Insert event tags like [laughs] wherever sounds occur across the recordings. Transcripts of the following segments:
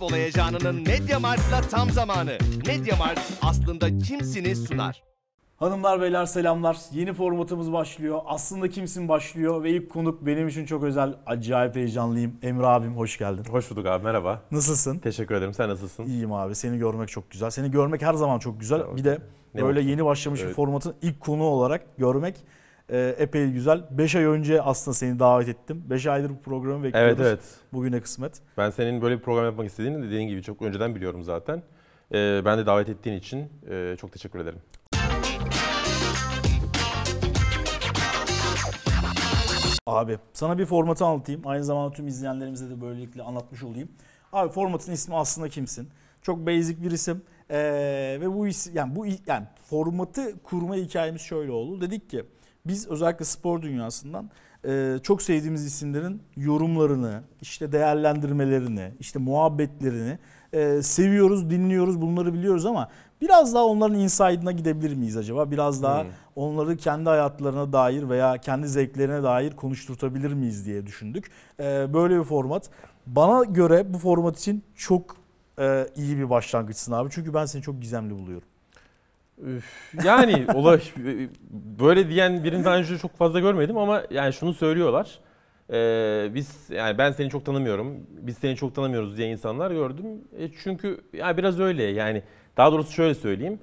futbol heyecanının Mediamarkt'la tam zamanı. Mediamart aslında kimsini sunar. Hanımlar beyler selamlar. Yeni formatımız başlıyor. Aslında kimsin başlıyor ve ilk konuk benim için çok özel. Acayip heyecanlıyım. Emre abim hoş geldin. Hoş bulduk abi merhaba. Nasılsın? Teşekkür ederim. Sen nasılsın? İyiyim abi. Seni görmek çok güzel. Seni görmek her zaman çok güzel. Bir de böyle yeni başlamış evet. bir formatın ilk konu olarak görmek ee, epey güzel. 5 ay önce aslında seni davet ettim. 5 aydır bu programı bekliyoruz. Evet, evet. Bugüne kısmet. Ben senin böyle bir program yapmak istediğini dediğin gibi çok önceden biliyorum zaten. E, ben de davet ettiğin için e, çok teşekkür ederim. Abi sana bir formatı anlatayım. Aynı zamanda tüm izleyenlerimize de böylelikle anlatmış olayım. Abi formatın ismi aslında kimsin? Çok basic bir isim. Ee, ve bu is, yani bu yani formatı kurma hikayemiz şöyle oldu. Dedik ki biz özellikle spor dünyasından e, çok sevdiğimiz isimlerin yorumlarını, işte değerlendirmelerini, işte muhabbetlerini e, seviyoruz, dinliyoruz, bunları biliyoruz ama biraz daha onların inside'ına gidebilir miyiz acaba? Biraz daha hmm. onları kendi hayatlarına dair veya kendi zevklerine dair konuşturtabilir miyiz diye düşündük. E, böyle bir format. Bana göre bu format için çok iyi bir başlangıçsın abi. Çünkü ben seni çok gizemli buluyorum yani ulaş böyle diyen birini daha önce çok fazla görmedim ama yani şunu söylüyorlar. Ee, biz yani ben seni çok tanımıyorum. Biz seni çok tanımıyoruz diye insanlar gördüm. E çünkü ya biraz öyle yani daha doğrusu şöyle söyleyeyim.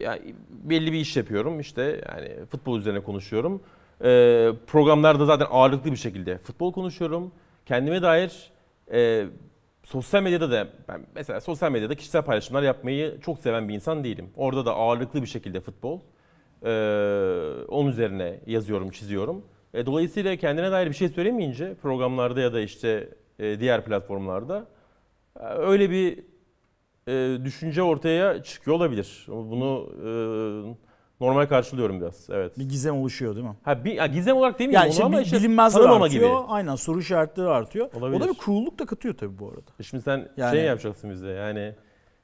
Ya belli bir iş yapıyorum işte yani futbol üzerine konuşuyorum. Ee, programlarda zaten ağırlıklı bir şekilde futbol konuşuyorum. Kendime dair e, sosyal medyada da ben mesela sosyal medyada kişisel paylaşımlar yapmayı çok seven bir insan değilim. Orada da ağırlıklı bir şekilde futbol. Ee, onun üzerine yazıyorum, çiziyorum. E, dolayısıyla kendine dair bir şey söylemeyince programlarda ya da işte e, diğer platformlarda e, öyle bir e, düşünce ortaya çıkıyor olabilir. Bunu e, Normal karşılıyorum biraz. Evet. Bir gizem oluşuyor değil mi? Ha bir ya gizem olarak demeyeyim yani işte ama işte bilinmezler artıyor. Gibi. Aynen soru işaretleri artıyor. Olabilir. O da bir cool'luk da katıyor tabii bu arada. E şimdi sen şey yani... şey yapacaksın bize yani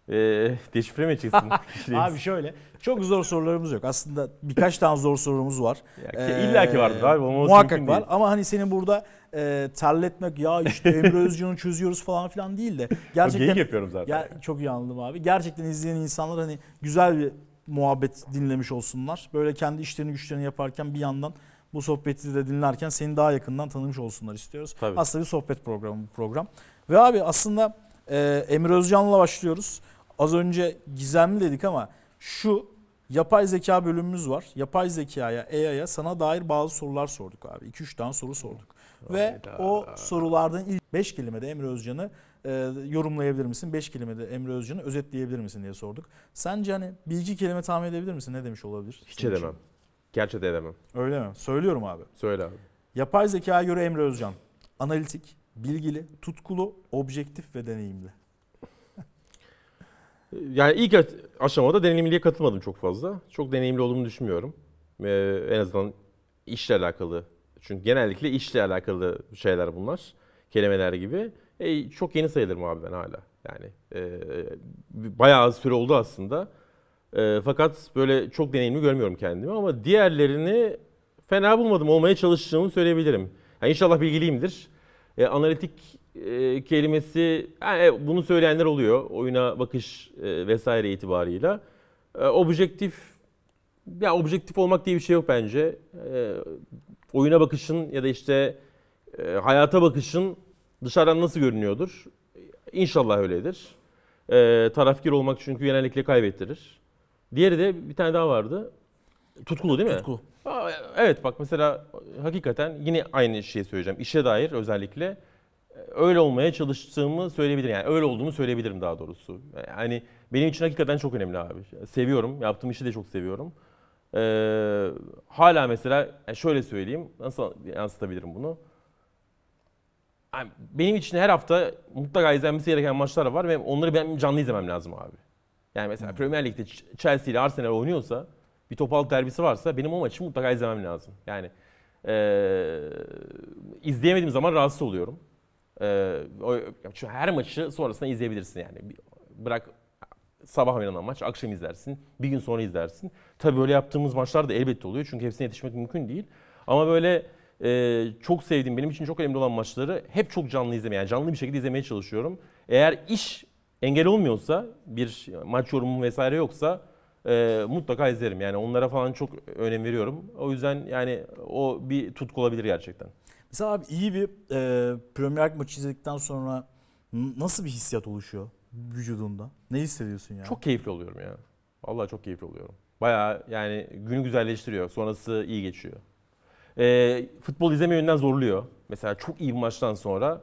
e, [laughs] deşifre mi çıksın? [laughs] abi şöyle çok zor sorularımız yok. Aslında birkaç tane zor sorumuz var. Ee, İlla ki vardır abi. Muhakkak var değil. ama hani senin burada e, terletmek ya işte [laughs] Emre Özcan'ı çözüyoruz falan filan değil de. Gerçekten, Geyik yapıyorum zaten. Ya, çok iyi anladım abi. Gerçekten izleyen insanlar hani güzel bir muhabbet dinlemiş olsunlar. Böyle kendi işlerini güçlerini yaparken bir yandan bu sohbeti de dinlerken seni daha yakından tanımış olsunlar istiyoruz. Tabii. Aslında bir sohbet programı bu program. Ve abi aslında e, Emir Özcan'la başlıyoruz. Az önce gizemli dedik ama şu yapay zeka bölümümüz var. Yapay zekaya, AI'ya sana dair bazı sorular sorduk abi. 2-3 tane soru sorduk. Vay Ve da. o sorulardan ilk 5 kelimede Emir Özcan'ı e, yorumlayabilir misin? 5 kelimede Emre Özcan'ı özetleyebilir misin diye sorduk. Sence hani bilgi kelime tahmin edebilir misin? Ne demiş olabilir? Hiç edemem. Için? Gerçi edemem. Öyle mi? Söylüyorum abi. Söyle abi. Yapay zekaya göre Emre Özcan. Analitik, bilgili, tutkulu, objektif ve deneyimli. [laughs] yani ilk aşamada deneyimliye katılmadım çok fazla. Çok deneyimli olduğumu düşünmüyorum. Ee, en azından işle alakalı. Çünkü genellikle işle alakalı şeyler bunlar. Kelimeler gibi. E, çok yeni sayılırım abi ben hala. Yani e, bayağı az süre oldu aslında. E, fakat böyle çok deneyimli görmüyorum kendimi ama diğerlerini fena bulmadım. Olmaya çalıştığımı söyleyebilirim. Yani inşallah bilgiliyimdir. E, analitik e, kelimesi, yani e, bunu söyleyenler oluyor oyuna bakış e, vesaire itibarıyla. E, objektif, ya objektif olmak diye bir şey yok bence. E, oyuna bakışın ya da işte e, hayata bakışın Dışarıdan nasıl görünüyordur? İnşallah öyledir. Ee, tarafkir olmak çünkü genellikle kaybettirir. Diğeri de bir tane daha vardı. Tutkulu değil mi? Tutku. evet bak mesela hakikaten yine aynı şeyi söyleyeceğim. İşe dair özellikle e, öyle olmaya çalıştığımı söyleyebilirim. Yani öyle olduğumu söyleyebilirim daha doğrusu. Yani benim için hakikaten çok önemli abi. Seviyorum. Yaptığım işi de çok seviyorum. Ee, hala mesela e, şöyle söyleyeyim. Nasıl yansıtabilirim bunu? yani benim için her hafta mutlaka izlenmesi gereken maçlar var ve onları ben canlı izlemem lazım abi. Yani mesela hmm. Premier Lig'de Chelsea ile Arsenal oynuyorsa bir topal derbisi varsa benim o maçı mutlaka izlemem lazım. Yani ee, izleyemediğim zaman rahatsız oluyorum. Ee, o, her maçı sonrasında izleyebilirsin yani. Bırak sabah oynanan maç, akşam izlersin, bir gün sonra izlersin. Tabii böyle yaptığımız maçlar da elbette oluyor çünkü hepsine yetişmek mümkün değil. Ama böyle e, çok sevdiğim, benim için çok önemli olan maçları hep çok canlı izlemeye, yani canlı bir şekilde izlemeye çalışıyorum. Eğer iş engel olmuyorsa, bir maç yorumu vesaire yoksa e, mutlaka izlerim. Yani onlara falan çok önem veriyorum. O yüzden yani o bir tutku olabilir gerçekten. Mesela abi iyi bir e, Premier League maçı izledikten sonra nasıl bir hissiyat oluşuyor vücudunda? Ne hissediyorsun yani? Çok keyifli oluyorum ya. Vallahi çok keyifli oluyorum. Baya yani günü güzelleştiriyor. Sonrası iyi geçiyor e, futbol izleme yönünden zorluyor. Mesela çok iyi bir maçtan sonra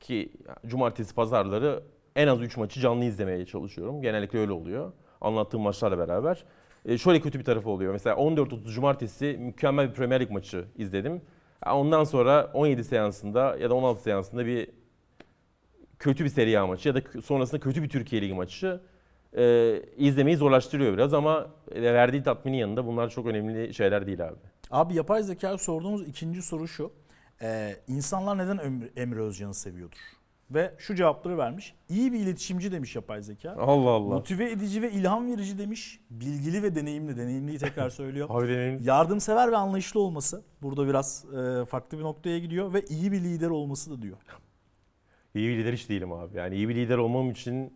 ki cumartesi pazarları en az 3 maçı canlı izlemeye çalışıyorum. Genellikle öyle oluyor. Anlattığım maçlarla beraber. E, şöyle kötü bir tarafı oluyor. Mesela 14-30 cumartesi mükemmel bir Premier Lig maçı izledim. Ondan sonra 17 seansında ya da 16 seansında bir kötü bir Serie A maçı ya da sonrasında kötü bir Türkiye Ligi maçı e, izlemeyi zorlaştırıyor biraz ama e, verdiği tatminin yanında bunlar çok önemli şeyler değil abi. Abi yapay zeka sorduğumuz ikinci soru şu. Ee, insanlar neden Emre, Özcan'ı seviyordur? Ve şu cevapları vermiş. İyi bir iletişimci demiş yapay zeka. Allah Allah. Motive edici ve ilham verici demiş. Bilgili ve deneyimli. Deneyimliyi tekrar [laughs] söylüyor. Abi deneyimli. Yardımsever ve anlayışlı olması. Burada biraz e, farklı bir noktaya gidiyor. Ve iyi bir lider olması da diyor. İyi bir lider hiç değilim abi. Yani iyi bir lider olmam için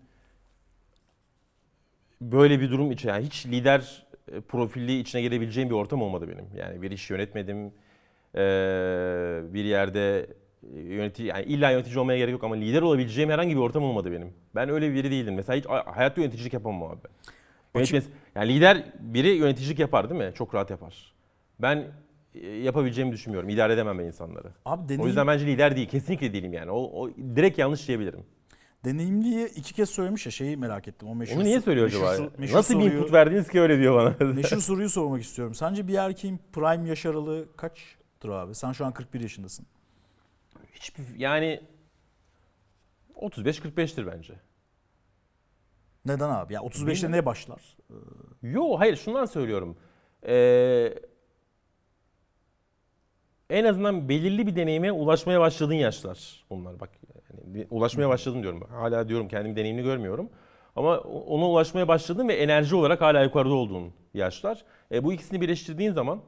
böyle bir durum için yani hiç lider e, profilli içine gelebileceğim bir ortam olmadı benim. Yani bir iş yönetmedim. E, bir yerde e, yönetici yani illa yönetici olmaya gerek yok ama lider olabileceğim herhangi bir ortam olmadı benim. Ben öyle biri değildim. Mesela hiç hayatta yöneticilik yapamam abi ben. Yönetmez, yani lider biri yöneticilik yapar değil mi? Çok rahat yapar. Ben yapabileceğimi düşünmüyorum. İdare edemem ben insanları. Abi deneyim... O yüzden bence lider değil. Kesinlikle değilim yani. O, o direkt yanlış diyebilirim. Deneyimliye iki kez söylemiş ya şeyi merak ettim. O meşhur, Onu niye söylüyor acaba? Meşhur Nasıl soruyu, bir input verdiniz ki öyle diyor bana. [laughs] meşhur soruyu sormak istiyorum. Sence bir erkeğin prime yaş aralığı kaçtır abi? Sen şu an 41 yaşındasın. Hiçbir, yani 35-45'tir bence. Neden abi? Ya 35'te ne başlar? Ee, Yo hayır şundan söylüyorum. Ee, en azından belirli bir deneyime ulaşmaya başladığın yaşlar bunlar. Bak yani ulaşmaya başladım diyorum. Hala diyorum kendimi deneyimli görmüyorum. Ama ona ulaşmaya başladım ve enerji olarak hala yukarıda olduğun yaşlar. E, bu ikisini birleştirdiğin zaman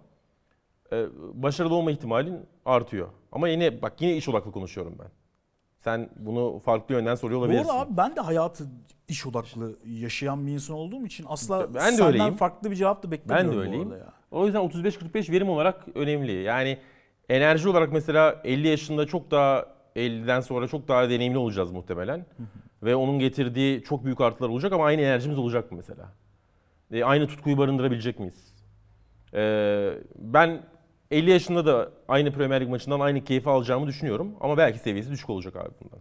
e, başarılı olma ihtimalin artıyor. Ama yine bak yine iş odaklı konuşuyorum ben. Sen bunu farklı yönden soruyor olabilirsin. Doğru abi ben de hayatı iş odaklı yaşayan bir insan olduğum için asla ben de senden öyleyim. farklı bir cevap da beklemiyorum ben de öyleyim. bu arada ya. O yüzden 35-45 verim olarak önemli. Yani enerji olarak mesela 50 yaşında çok daha 50'den sonra çok daha deneyimli olacağız muhtemelen. Ve onun getirdiği çok büyük artılar olacak ama aynı enerjimiz olacak mı mesela? E, aynı tutkuyu barındırabilecek miyiz? E, ben 50 yaşında da aynı Premier Lig maçından aynı keyfi alacağımı düşünüyorum. Ama belki seviyesi düşük olacak abi bundan.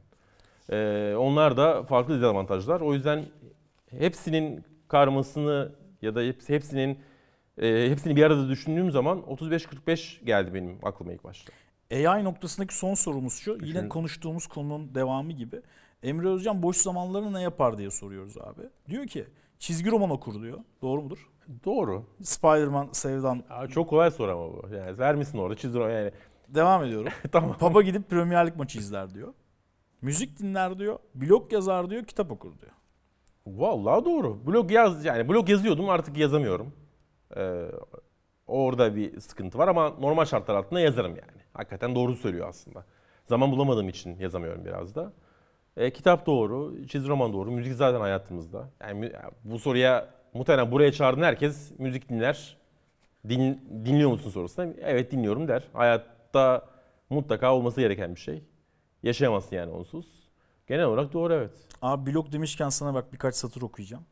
E, onlar da farklı dezavantajlar. O yüzden hepsinin karmasını ya da hepsinin e, hepsini bir arada düşündüğüm zaman 35-45 geldi benim aklıma ilk başta. AI noktasındaki son sorumuz şu. Hı-hı. Yine konuştuğumuz konunun devamı gibi. Emre Özcan boş zamanlarını ne yapar diye soruyoruz abi. Diyor ki çizgi roman okur diyor. Doğru mudur? Doğru. Spider-Man sevdan. Aa, çok kolay soru ama bu. Yani vermişsin orada çizgi roman yani. Devam ediyorum. [laughs] tamam. Papa gidip Premier Lig maçı izler diyor. Müzik dinler diyor. Blog yazar diyor. Kitap okur diyor. Vallahi doğru. Blog yaz yani blog yazıyordum artık yazamıyorum. Ee, orada bir sıkıntı var ama normal şartlar altında yazarım yani. Hakikaten doğru söylüyor aslında. Zaman bulamadığım için yazamıyorum biraz da. E, kitap doğru, çizgi roman doğru, müzik zaten hayatımızda. Yani bu soruya muhtemelen buraya çağırdığın herkes müzik dinler. Din, dinliyor musun sorusuna evet dinliyorum der. Hayatta mutlaka olması gereken bir şey. Yaşayamazsın yani onsuz. Genel olarak doğru evet. Abi blog demişken sana bak birkaç satır okuyacağım.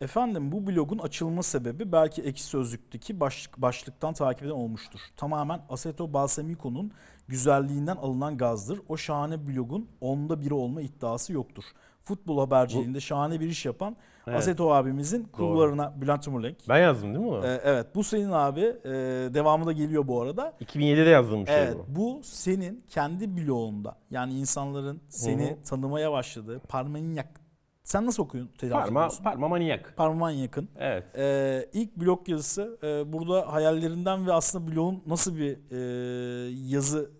Efendim bu blogun açılma sebebi belki ekşi sözlükteki başlık, başlıktan takip eden olmuştur. Tamamen Aseto Balsamico'nun güzelliğinden alınan gazdır. O şahane blogun onda biri olma iddiası yoktur. Futbol haberciliğinde bu, şahane bir iş yapan evet. Aseto abimizin kurgularına Bülent Timurlenk. Ben yazdım değil mi onu? Ee, evet bu senin abi e, devamı da geliyor bu arada. 2007'de yazdığım bir şey evet, bu. Bu senin kendi blogunda yani insanların seni Hı-hı. tanımaya başladığı Parmanyak sen nasıl okuyorsun? Telafi Parma, ediyorsun? parma manyak. Parmağın yakın. Evet. Ee, ilk blog yazısı e, burada hayallerinden ve aslında blogun nasıl bir e, yazı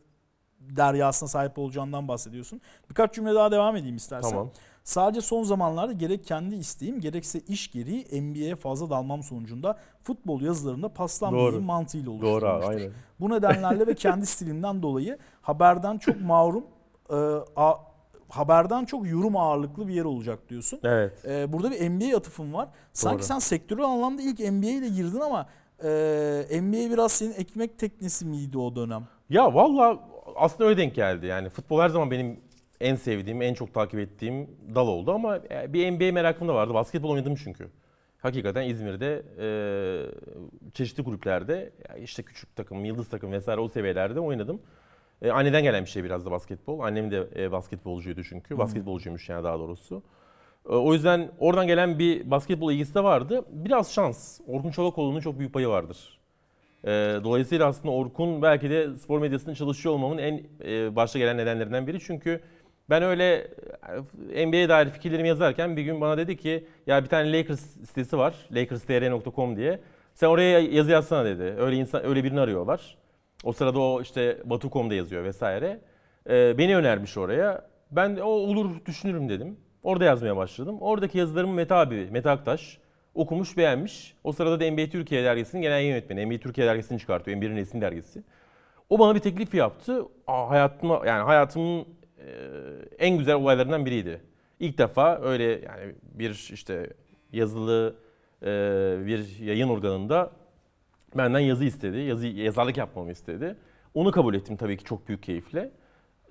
deryasına sahip olacağından bahsediyorsun. Birkaç cümle daha devam edeyim istersen. Tamam. Sadece son zamanlarda gerek kendi isteğim gerekse iş gereği NBA'ye fazla dalmam sonucunda futbol yazılarında paslanmayayım mantığıyla oluşturmuştur. Doğru, aynen. Bu nedenlerle ve kendi [laughs] stilimden dolayı haberden çok mağrum e, a, haberden çok yorum ağırlıklı bir yer olacak diyorsun. Evet. Ee, burada bir NBA atıfın var. Sanki sen sektörel anlamda ilk NBA ile girdin ama e, NBA biraz senin ekmek teknesi miydi o dönem? Ya valla aslında öyle denk geldi. Yani futbol her zaman benim en sevdiğim, en çok takip ettiğim dal oldu ama e, bir NBA merakım da vardı. Basketbol oynadım çünkü. Hakikaten İzmir'de e, çeşitli gruplarda işte küçük takım, yıldız takım vesaire o seviyelerde oynadım. E, anneden gelen bir şey biraz da basketbol. Annem de e, basketbolcuydu çünkü. Hmm. Basketbolcuymuş yani daha doğrusu. E, o yüzden oradan gelen bir basketbol ilgisi de vardı. Biraz şans. Orkun Çolakoğlu'nun çok büyük payı vardır. E, dolayısıyla aslında Orkun belki de spor medyasında çalışıyor olmamın en e, başta gelen nedenlerinden biri. Çünkü ben öyle e, NBA'ye dair fikirlerimi yazarken bir gün bana dedi ki ya bir tane Lakers sitesi var. LakersTR.com diye. Sen oraya yazı yazsana dedi. Öyle insan öyle birini arıyorlar. O sırada o işte Batukom'da yazıyor vesaire. E, beni önermiş oraya. Ben de o olur düşünürüm dedim. Orada yazmaya başladım. Oradaki yazılarımı Mete abi, Mete Aktaş okumuş, beğenmiş. O sırada da NBA Türkiye dergisinin genel yayın yönetmeni. NBA Türkiye dergisini çıkartıyor. NBA'nin resmi dergisi. O bana bir teklif yaptı. Aa, hayatıma yani hayatımın e, en güzel olaylarından biriydi. İlk defa öyle yani bir işte yazılı e, bir yayın organında benden yazı istedi. Yazı yazarlık yapmamı istedi. Onu kabul ettim tabii ki çok büyük keyifle.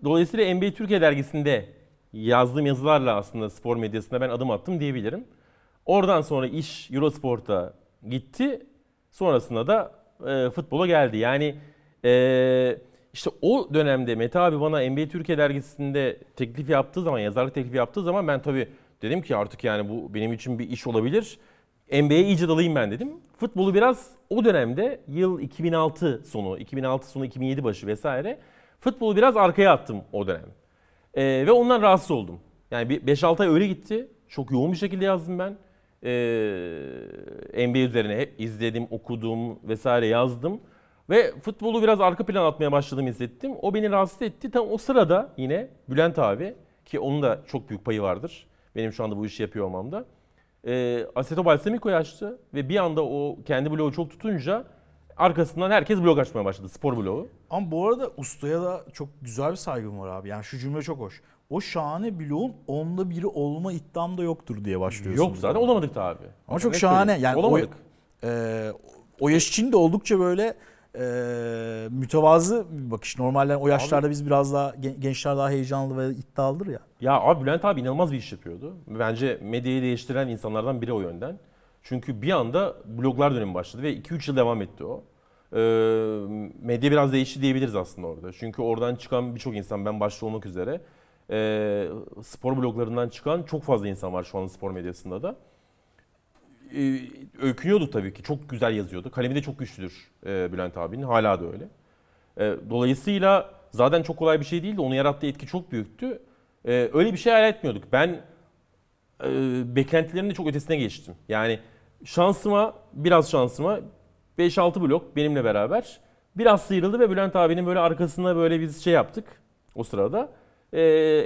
Dolayısıyla NBA Türkiye dergisinde yazdığım yazılarla aslında spor medyasına ben adım attım diyebilirim. Oradan sonra iş Eurosport'a gitti. Sonrasında da e, futbola geldi. Yani e, işte o dönemde Mete abi bana NBA Türkiye dergisinde teklif yaptığı zaman, yazarlık teklifi yaptığı zaman ben tabii dedim ki artık yani bu benim için bir iş olabilir. NBA'ye iyice dalayım ben dedim. Futbolu biraz o dönemde yıl 2006 sonu, 2006 sonu 2007 başı vesaire futbolu biraz arkaya attım o dönem. Ee, ve ondan rahatsız oldum. Yani 5-6 ay öyle gitti. Çok yoğun bir şekilde yazdım ben. Ee, NBA üzerine hep izledim, okudum vesaire yazdım. Ve futbolu biraz arka plan atmaya başladım hissettim. O beni rahatsız etti. Tam o sırada yine Bülent abi ki onun da çok büyük payı vardır. Benim şu anda bu işi yapıyor olmamda e, ee, Asetobalsemiko'yu açtı ve bir anda o kendi bloğu çok tutunca arkasından herkes blog açmaya başladı. Spor bloğu. Ama bu arada ustaya da çok güzel bir saygım var abi. Yani şu cümle çok hoş. O şahane bloğun onda biri olma iddiam da yoktur diye başlıyorsun. Yok zaten olamadık da abi. Ama çok şahane. Yani olamadık. Ee, o, e, o yaş için de oldukça böyle e, mütevazı bir bakış. Normalden o yaşlarda abi, biz biraz daha gençler daha heyecanlı ve iddialıdır ya. Ya abi Bülent abi inanılmaz bir iş yapıyordu. Bence medyayı değiştiren insanlardan biri o yönden. Çünkü bir anda bloglar dönemi başladı ve 2-3 yıl devam etti o. E, medya biraz değişti diyebiliriz aslında orada. Çünkü oradan çıkan birçok insan ben başta olmak üzere e, spor bloglarından çıkan çok fazla insan var şu an spor medyasında da e, tabii ki. Çok güzel yazıyordu. Kalemi de çok güçlüdür e, Bülent abinin. Hala da öyle. E, dolayısıyla zaten çok kolay bir şey değildi. Onun yarattığı etki çok büyüktü. E, öyle bir şey hayal etmiyorduk. Ben e, beklentilerin de çok ötesine geçtim. Yani şansıma, biraz şansıma 5-6 blok benimle beraber biraz sıyrıldı ve Bülent abinin böyle arkasında böyle bir şey yaptık o sırada.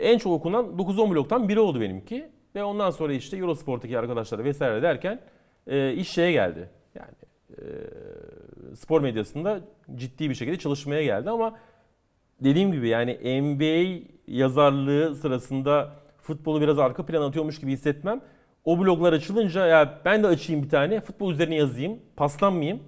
en çok okunan 9-10 bloktan biri oldu benimki. Ve ondan sonra işte Eurosport'taki arkadaşlara vesaire derken e, iş şeye geldi. Yani e, spor medyasında ciddi bir şekilde çalışmaya geldi ama dediğim gibi yani NBA yazarlığı sırasında futbolu biraz arka plan atıyormuş gibi hissetmem. O bloglar açılınca ya ben de açayım bir tane futbol üzerine yazayım, paslanmayayım.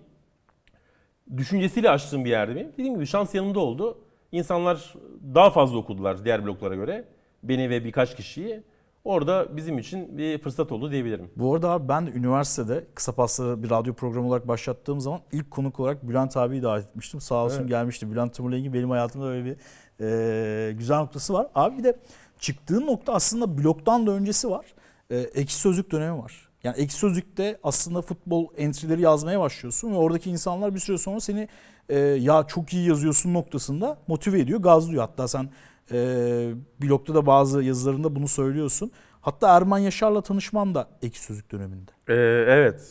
Düşüncesiyle açtığım bir yerde miyim? Dediğim gibi şans yanımda oldu. İnsanlar daha fazla okudular diğer bloklara göre. Beni ve birkaç kişiyi. Orada bizim için bir fırsat oldu diyebilirim. Bu arada abi ben de üniversitede kısa pasta bir radyo programı olarak başlattığım zaman ilk konuk olarak Bülent abiyi davet etmiştim. Sağ olsun evet. gelmişti. Bülent Timurleng'in benim hayatımda böyle bir e, güzel noktası var. Abi bir de çıktığın nokta aslında bloktan da öncesi var. E, ekşi sözlük dönemi var. Yani ekşi sözlükte aslında futbol entry'leri yazmaya başlıyorsun ve oradaki insanlar bir süre sonra seni e, ya çok iyi yazıyorsun noktasında motive ediyor, gazlıyor. Hatta sen e, blogda da bazı yazılarında bunu söylüyorsun. Hatta Erman Yaşar'la tanışman da ek sözlük döneminde. Ee, evet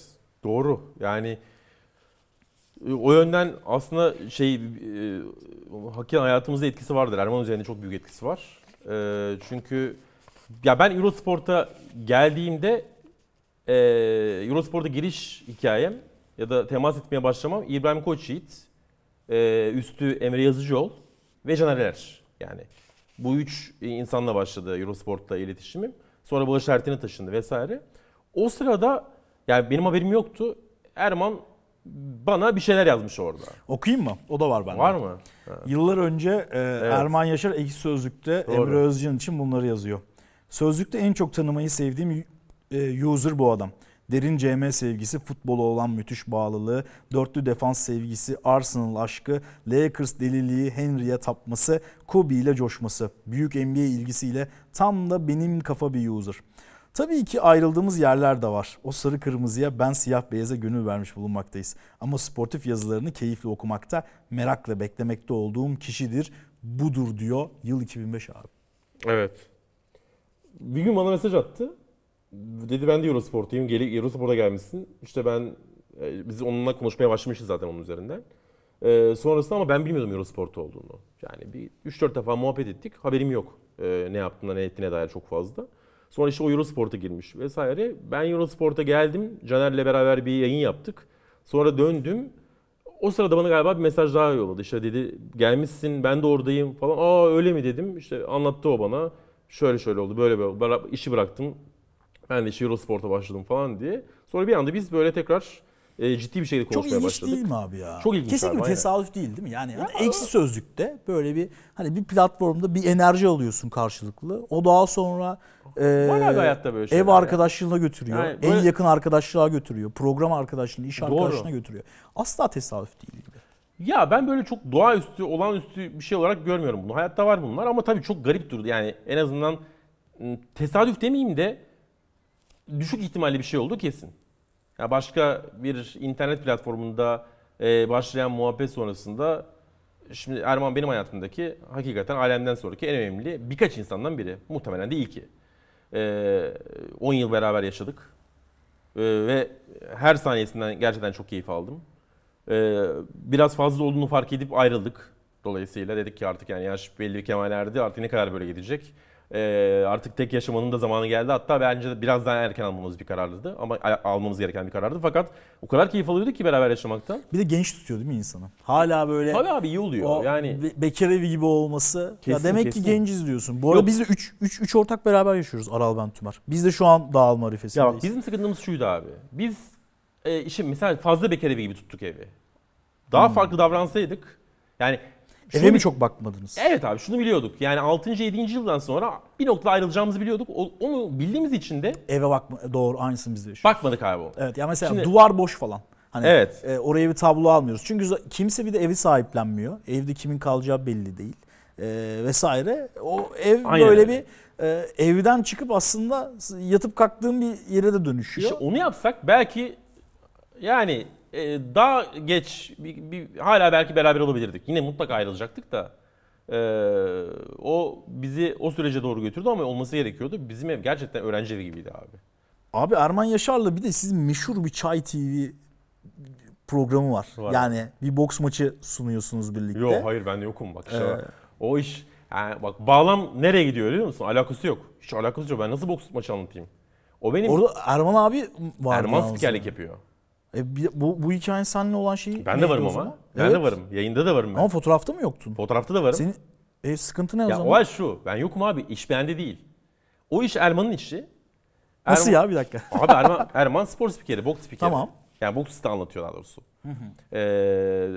doğru yani e, o yönden aslında şey e, hakikaten hayatımızda etkisi vardır. Erman üzerinde çok büyük etkisi var. E, çünkü ya ben Eurosport'a geldiğimde e, Eurosport'a giriş hikayem ya da temas etmeye başlamam İbrahim Koçyiğit, e, üstü Emre Yazıcıoğlu ve Caner Yani bu üç insanla başladı Eurosport'ta iletişimim. Sonra Bağış Erten'e taşındı vesaire. O sırada yani benim haberim yoktu. Erman bana bir şeyler yazmış orada. Okuyayım mı? O da var bende. Var mı? Ha. Yıllar önce e, evet. Erman Yaşar Ekşi Sözlük'te Doğru. Emre Özcan için bunları yazıyor. Sözlük'te en çok tanımayı sevdiğim e, user bu adam derin CM sevgisi, futbola olan müthiş bağlılığı, dörtlü defans sevgisi, Arsenal aşkı, Lakers deliliği, Henry'e tapması, Kobe ile coşması. Büyük NBA ilgisiyle tam da benim kafa bir user. Tabii ki ayrıldığımız yerler de var. O sarı kırmızıya ben siyah beyaza gönül vermiş bulunmaktayız. Ama sportif yazılarını keyifle okumakta, merakla beklemekte olduğum kişidir. Budur diyor yıl 2005 abi. Evet. Bir gün bana mesaj attı dedi ben de Eurosport'tayım. Gel, Eurosport'a gelmişsin. İşte ben e, biz onunla konuşmaya başlamışız zaten onun üzerinden. E, sonrasında ama ben bilmiyordum Eurosport olduğunu. Yani bir 3-4 defa muhabbet ettik. Haberim yok. E, ne yaptığına ne ettiğine dair çok fazla. Sonra işte o Eurosport'a girmiş vesaire. Ben Eurosport'a geldim. Caner'le beraber bir yayın yaptık. Sonra döndüm. O sırada bana galiba bir mesaj daha yolladı. İşte dedi gelmişsin ben de oradayım falan. Aa öyle mi dedim. İşte anlattı o bana. Şöyle şöyle oldu böyle böyle. işi bıraktım ben de işte Eurosport'a başladım falan diye. Sonra bir anda biz böyle tekrar e, ciddi bir şekilde konuşmaya başladık. Çok ilginç başladık. değil mi abi ya? Çok ilginç Kesinlikle abi, tesadüf değil değil mi? Yani, hani ya, yani eksi sözlükte böyle bir hani bir platformda bir enerji alıyorsun karşılıklı. O daha sonra e, hayatta böyle ev arkadaşlığına yani. götürüyor. Yani böyle... En yakın arkadaşlığa götürüyor. Program arkadaşlığına, iş Doğru. arkadaşlığına götürüyor. Asla tesadüf değil gibi. Ya ben böyle çok doğaüstü, olağanüstü bir şey olarak görmüyorum bunu. Hayatta var bunlar ama tabii çok garip durdu. Yani en azından ıı, tesadüf demeyeyim de düşük ihtimalli bir şey oldu kesin. Ya başka bir internet platformunda e, başlayan muhabbet sonrasında şimdi Erman benim hayatımdaki hakikaten alemden sonraki en önemli birkaç insandan biri. Muhtemelen de ilki. E, 10 yıl beraber yaşadık. E, ve her saniyesinden gerçekten çok keyif aldım. E, biraz fazla olduğunu fark edip ayrıldık. Dolayısıyla dedik ki artık yani yaş belli bir artık ne kadar böyle gidecek. E, artık tek yaşamanın da zamanı geldi. Hatta bence biraz daha erken almamız bir karardı ama almamız gereken bir karardı. Fakat o kadar keyif alıyorduk ki beraber yaşamaktan. Bir de genç tutuyor değil mi insanı? Hala böyle. Tabii abi iyi oluyor. O yani be- bekar evi gibi olması. Kesin, ya demek kesin. ki genciz diyorsun. Bu arada Yok. biz de 3 3 3 ortak beraber yaşıyoruz Aral ben Tümer. Biz de şu an dağılma arifesindeyiz. Ya bizim sıkıntımız şuydu abi. Biz e, işin mesela fazla bekar evi gibi tuttuk evi. Daha hmm. farklı davransaydık yani Eve şunu, mi çok bakmadınız? Evet abi şunu biliyorduk. Yani 6. 7. yıldan sonra bir noktada ayrılacağımızı biliyorduk. onu bildiğimiz için de... Eve bakma doğru aynısını biz de yaşıyoruz. Bakmadık abi o. Evet ya mesela Şimdi, duvar boş falan. Hani evet. e, oraya bir tablo almıyoruz. Çünkü kimse bir de evi sahiplenmiyor. Evde kimin kalacağı belli değil. E, vesaire. O ev Aynen böyle öyle. bir e, evden çıkıp aslında yatıp kalktığım bir yere de dönüşüyor. İşte onu yapsak belki yani e, daha geç bir, bir, hala belki beraber olabilirdik. Yine mutlaka ayrılacaktık da. E, o bizi o sürece doğru götürdü ama olması gerekiyordu. Bizim ev gerçekten öğrenci gibiydi abi. Abi Erman Yaşar'la bir de sizin meşhur bir Çay TV programı var. var. Yani bir boks maçı sunuyorsunuz birlikte. Yok hayır ben yokum bak. Işte ee... O iş yani bak bağlam nereye gidiyor biliyor musun? Alakası yok. Hiç alakası yok. Ben nasıl boks maçı anlatayım? O benim... Orada Erman abi var. Erman spikerlik yapıyor. E, bu, bu hikaye seninle olan şeyi Ben de varım ama. zaman? Ben de varım. Yayında da varım ben. Ama fotoğrafta mı yoktun? Fotoğrafta da varım. Senin e, sıkıntı ne o ya zaman? olay şu. Ben yokum abi. İş bende değil. O iş Erman'ın işi. Nasıl ya bir dakika? Abi Erman, [laughs] Erman spor spikeri, boks spikeri. Tamam. Yani boks da anlatıyor daha doğrusu. Ee,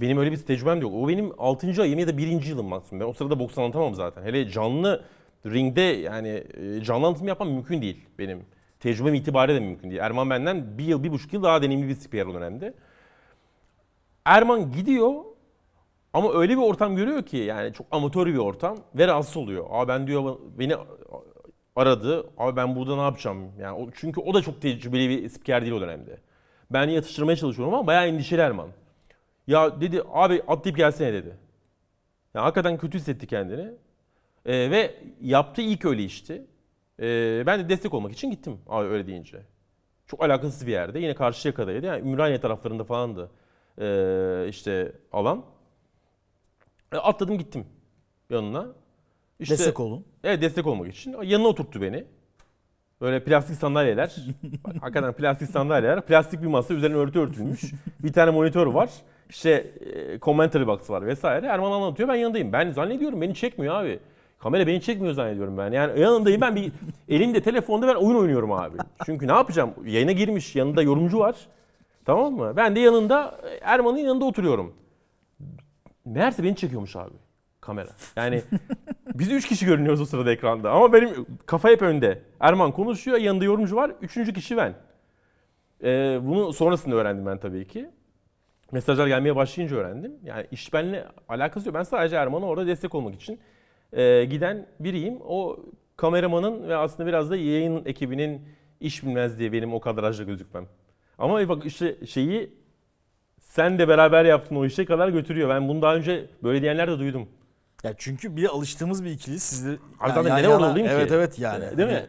benim öyle bir tecrübem de yok. O benim 6. ayım ya da 1. yılım maksimum. Ben o sırada boks anlatamam zaten. Hele canlı ringde yani e, canlı anlatım yapmam mümkün değil benim tecrübem itibariyle de mümkün değil. Erman benden bir yıl, bir buçuk yıl daha deneyimli bir spiker o dönemde. Erman gidiyor ama öyle bir ortam görüyor ki yani çok amatör bir ortam ve rahatsız oluyor. Aa ben diyor beni aradı. Abi ben burada ne yapacağım? Yani çünkü o da çok tecrübeli bir spiker değil o dönemde. Ben yatıştırmaya çalışıyorum ama bayağı endişeli Erman. Ya dedi abi atlayıp gelsene dedi. Yani hakikaten kötü hissetti kendini. Ee, ve yaptığı ilk öyle işti. Ee, ben de destek olmak için gittim abi öyle deyince. Çok alakasız bir yerde. Yine Karşıyaka'daydı. Yani Ümraniye taraflarında falandı e, işte alan. E, atladım gittim yanına. İşte, destek olun. Evet destek olmak için. Yanına oturttu beni. Böyle plastik sandalyeler. Bak, [laughs] hakikaten plastik sandalyeler. Plastik bir masa üzerine örtü örtülmüş. bir tane monitör var. İşte e, commentary box var vesaire. Erman anlatıyor ben yanındayım. Ben zannediyorum beni çekmiyor abi. Kamera beni çekmiyor zannediyorum ben. Yani yanındayım ben bir elimde telefonda ben oyun oynuyorum abi. Çünkü ne yapacağım? Yayına girmiş yanında yorumcu var. Tamam mı? Ben de yanında Erman'ın yanında oturuyorum. Meğerse beni çekiyormuş abi kamera. Yani biz üç kişi görünüyoruz o sırada ekranda. Ama benim kafa hep önde. Erman konuşuyor, yanında yorumcu var. Üçüncü kişi ben. Ee, bunu sonrasında öğrendim ben tabii ki. Mesajlar gelmeye başlayınca öğrendim. Yani iş benimle alakası yok. Ben sadece Erman'a orada destek olmak için e, giden biriyim. O kameramanın ve aslında biraz da yayın ekibinin iş bilmez diye benim o kadrajla gözükmem. Ama bak işte şeyi sen de beraber yaptın o işe kadar götürüyor. Ben bunu daha önce böyle diyenler de duydum. Ya çünkü bir alıştığımız bir ikili sizde yani zaten yani olayım ki? Evet evet yani. Değil hani, mi?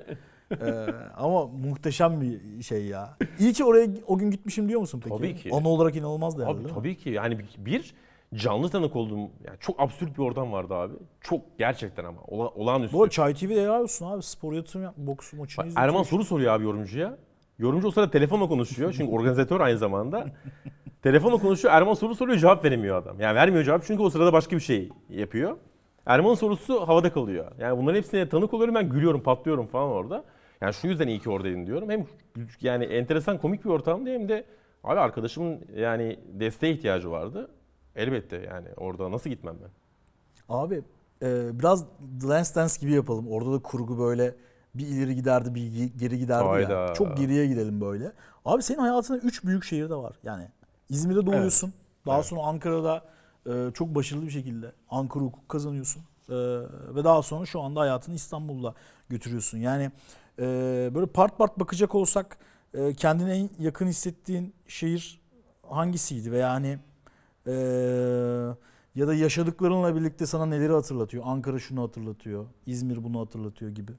ee, ama muhteşem bir şey ya. İyi ki oraya o gün gitmişim diyor musun peki? Tabii ki. Ana olarak inanılmaz değerli. Tabii, tabii ki. Yani bir canlı tanık oldum. yani çok absürt bir ortam vardı abi. Çok gerçekten ama ola, olağanüstü. Bu Çay TV'de helal olsun abi. Spor yatırım yap, boks maçını izliyor. Erman soru soruyor abi yorumcuya. Yorumcu o sırada telefonla konuşuyor. Çünkü organizatör aynı zamanda. [laughs] telefonla konuşuyor. Erman soru soruyor cevap veremiyor adam. Yani vermiyor cevap çünkü o sırada başka bir şey yapıyor. Erman'ın sorusu havada kalıyor. Yani bunların hepsine tanık oluyorum ben gülüyorum patlıyorum falan orada. Yani şu yüzden iyi ki oradaydın diyorum. Hem yani enteresan komik bir ortamdı hem de abi arkadaşımın yani desteğe ihtiyacı vardı. Elbette yani orada nasıl gitmem ben? Abi e, biraz The Last Dance gibi yapalım. Orada da kurgu böyle bir ileri giderdi bir geri giderdi Hayda. ya. Çok geriye gidelim böyle. Abi senin hayatında 3 büyük şehir de var. Yani İzmir'de doğuyorsun. Evet. Daha evet. sonra Ankara'da e, çok başarılı bir şekilde Ankara hukuk kazanıyorsun. E, ve daha sonra şu anda hayatını İstanbul'da götürüyorsun. Yani e, böyle part part bakacak olsak e, kendine en yakın hissettiğin şehir hangisiydi? Ve yani ee, ya da yaşadıklarınla birlikte sana neleri hatırlatıyor? Ankara şunu hatırlatıyor, İzmir bunu hatırlatıyor gibi.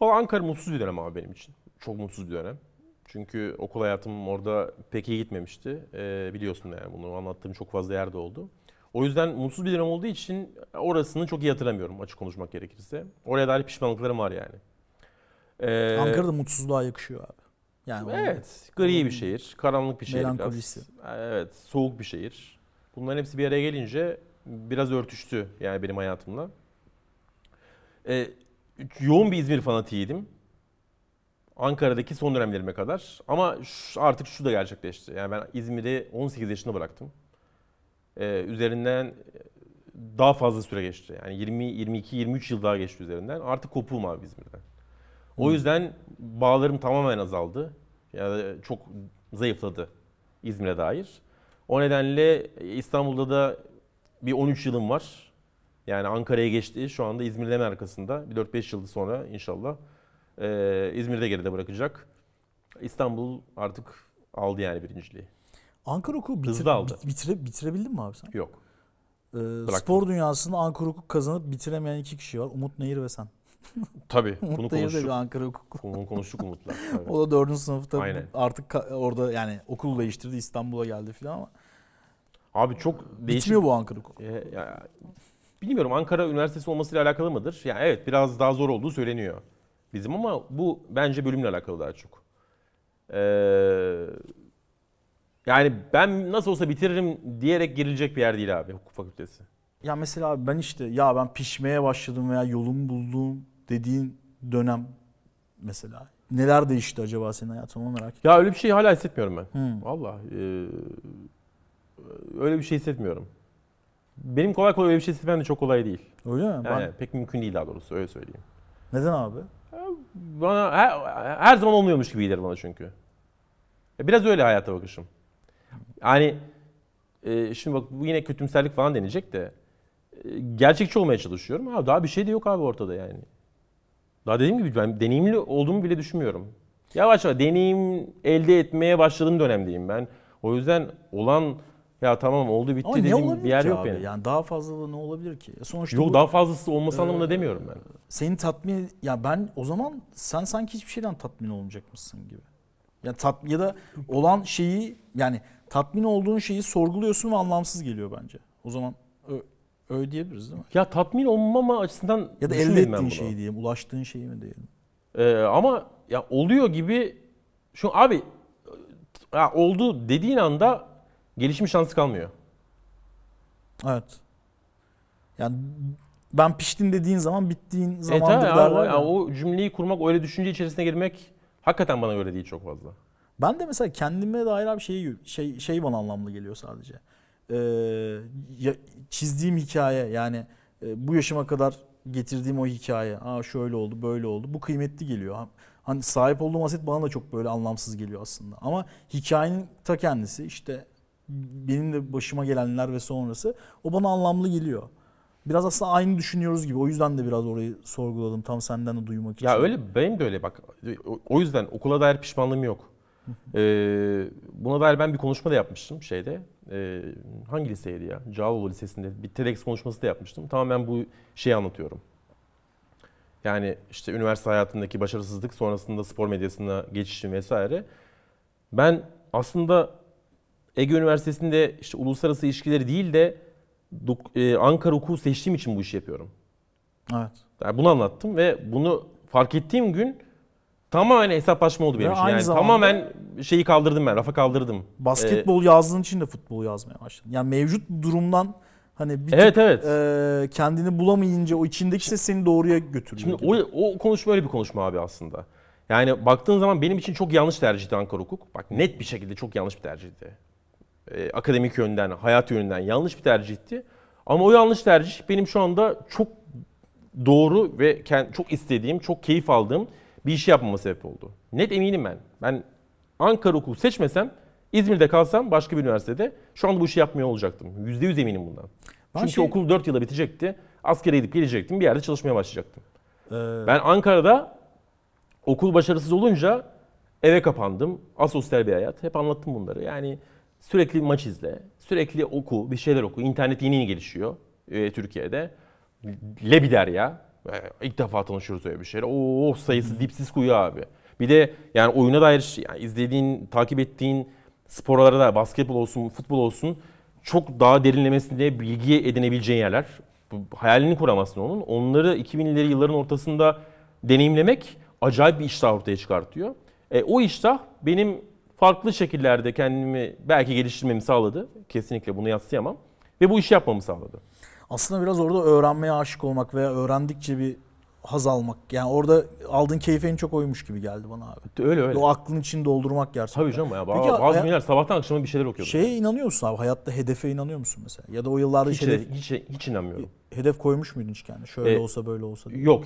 O Ankara mutsuz bir dönem abi benim için. Çok mutsuz bir dönem. Çünkü okul hayatım orada pek iyi gitmemişti. Ee, biliyorsun yani bunu anlattığım çok fazla yerde oldu. O yüzden mutsuz bir dönem olduğu için orasını çok iyi hatırlamıyorum açık konuşmak gerekirse. Oraya dair pişmanlıklarım var yani. Ee, Ankara'da mutsuzluğa yakışıyor abi. Yani evet. Onun, gri bir şehir, karanlık bir şehir. Melankolisi. Evet, soğuk bir şehir. Bunların hepsi bir araya gelince biraz örtüştü yani benim hayatımla. Ee, yoğun bir İzmir fanatiydim. Ankara'daki son dönemlerime kadar. Ama şu, artık şu da gerçekleşti. Yani ben İzmir'i 18 yaşında bıraktım. Ee, üzerinden daha fazla süre geçti. Yani 20, 22, 23 yıl daha geçti üzerinden. Artık kopuğum abi İzmir'den. O yüzden bağlarım tamamen azaldı. Yani çok zayıfladı İzmir'e dair. O nedenle İstanbul'da da bir 13 yılım var. Yani Ankara'ya geçti. Şu anda İzmir'in hemen arkasında. Bir 4-5 yıl sonra inşallah ee, İzmir'de geride bırakacak. İstanbul artık aldı yani birinciliği. Ankara okulu bitir, Hızlı aldı. Bitire, bitirebildin mi abi sen? Yok. Ee, spor dünyasında Ankara okulu kazanıp bitiremeyen iki kişi var. Umut Nehir ve sen. Tabii. [laughs] bunu konuştuk. bir Ankara Hukuk. Bunu konuştuk Umut'la. [laughs] o da dördüncü sınıfta Aynen. artık orada yani okul değiştirdi İstanbul'a geldi falan ama. Abi çok değişik. Bitmiyor bu Ankara Hukuk. Ee, ya, bilmiyorum Ankara Üniversitesi olmasıyla alakalı mıdır? Yani evet biraz daha zor olduğu söyleniyor bizim ama bu bence bölümle alakalı daha çok. Ee, yani ben nasıl olsa bitiririm diyerek girilecek bir yer değil abi hukuk fakültesi. Ya mesela ben işte ya ben pişmeye başladım veya yolumu buldum dediğin dönem mesela neler değişti acaba senin hayatında merak ediyorum. Ya öyle bir şey hala hissetmiyorum ben. Hmm. Valla e, öyle bir şey hissetmiyorum. Benim kolay kolay öyle bir şey hissetmem de çok kolay değil. Öyle mi? Yani ben... Pek mümkün değil daha doğrusu öyle söyleyeyim. Neden abi? Bana her, her zaman olmuyormuş gibi gelir bana çünkü. Biraz öyle hayata bakışım. Yani e, şimdi bak bu yine kötümserlik falan denecek de e, gerçekçi olmaya çalışıyorum. Abi daha bir şey de yok abi ortada yani. Daha dediğim gibi ben deneyimli olduğumu bile düşünmüyorum. Yavaş yavaş deneyim elde etmeye başladığım dönemdeyim ben. O yüzden olan ya tamam oldu bitti dediğim bir yer yok abi? benim. Yani daha fazlalığı ne olabilir ki? Sonuçta Yok bu, daha fazlası olması e, anlamında demiyorum ben. Senin tatmin ya ben o zaman sen sanki hiçbir şeyden tatmin olmayacakmışsın gibi. Ya tat ya da olan şeyi yani tatmin olduğun şeyi sorguluyorsun ve anlamsız geliyor bence. O zaman Öyle diyebiliriz değil mi? Ya tatmin olmama açısından Ya da elde ettiğin şeyi diyeyim, ulaştığın şeyi mi diyelim. Ee, ama ya oluyor gibi şu abi ya oldu dediğin anda gelişim şansı kalmıyor. Evet. Yani ben piştin dediğin zaman bittiğin E, zamandır ama derler. ya o cümleyi kurmak öyle düşünce içerisine girmek hakikaten bana göre değil çok fazla. Ben de mesela kendime dair bir şey şey şey bana anlamlı geliyor sadece e, çizdiğim hikaye yani e, bu yaşıma kadar getirdiğim o hikaye. Aa şöyle oldu böyle oldu. Bu kıymetli geliyor. Hani sahip olduğum aset bana da çok böyle anlamsız geliyor aslında. Ama hikayenin ta kendisi işte benim de başıma gelenler ve sonrası o bana anlamlı geliyor. Biraz aslında aynı düşünüyoruz gibi. O yüzden de biraz orayı sorguladım tam senden de duymak için. Ya öyle benim de öyle bak. O yüzden okula dair pişmanlığım yok ee, buna dair ben bir konuşma da yapmıştım şeyde. E, hangi liseydi ya? Cağaloğlu Lisesi'nde bir TEDx konuşması da yapmıştım. Tamamen bu şeyi anlatıyorum. Yani işte üniversite hayatındaki başarısızlık sonrasında spor medyasına geçişim vesaire. Ben aslında Ege Üniversitesi'nde işte uluslararası ilişkileri değil de e, Ankara hukuku seçtiğim için bu işi yapıyorum. Evet. Yani bunu anlattım ve bunu fark ettiğim gün Tamamen hesap hesaplaşma oldu benim için. tamamen şeyi kaldırdım ben, rafa kaldırdım. Basketbol ee, yazdığın için de futbol yazmaya başladın. Yani mevcut durumdan hani bir evet, tık, evet. E, kendini bulamayınca o içindeki ses seni doğruya götürüyor. Şimdi o, o konuşma öyle bir konuşma abi aslında. Yani baktığın zaman benim için çok yanlış tercihti Ankara Hukuk. Bak net bir şekilde çok yanlış bir tercihti. E, akademik yönden, hayat yönünden yanlış bir tercihti. Ama o yanlış tercih benim şu anda çok doğru ve kend, çok istediğim, çok keyif aldığım bir işi yapmama sebep oldu. Net eminim ben. Ben Ankara okulu seçmesem İzmir'de kalsam başka bir üniversitede şu anda bu işi yapmıyor olacaktım. %100 eminim bundan. Ben Çünkü şey... okul 4 yıla bitecekti. Askere gidip gelecektim. Bir yerde çalışmaya başlayacaktım. Ee... Ben Ankara'da okul başarısız olunca eve kapandım. Asosyal bir hayat. Hep anlattım bunları. Yani sürekli maç izle. Sürekli oku. Bir şeyler oku. İnternet yeni yeni gelişiyor e, Türkiye'de. Lebider ya. Ee, ilk defa tanışıyoruz öyle bir şeyle. Oo sayısı dipsiz kuyu abi. Bir de yani oyuna dair yani izlediğin, takip ettiğin sporlara da basketbol olsun, futbol olsun çok daha derinlemesine bilgi edinebileceğin yerler. Hayalini kuramazsın onun. Onları 2000'leri yılların ortasında deneyimlemek acayip bir iştah ortaya çıkartıyor. E, o iştah benim farklı şekillerde kendimi belki geliştirmemi sağladı. Kesinlikle bunu yatsıyamam. Ve bu işi yapmamı sağladı aslında biraz orada öğrenmeye aşık olmak veya öğrendikçe bir haz almak. Yani orada aldığın keyfin çok oymuş gibi geldi bana abi. Öyle öyle. O aklın içini doldurmak gerçekten. Tabii canım ya. Peki, bazı günler sabahtan akşama bir şeyler okuyordum. Şeye inanıyor musun abi? Hayatta hedefe inanıyor musun mesela? Ya da o yıllarda hiç, hedef... Hiç, hiç inanmıyorum. Hedef koymuş muydun hiç kendi? Şöyle ee, olsa böyle olsa. Diye. Yok.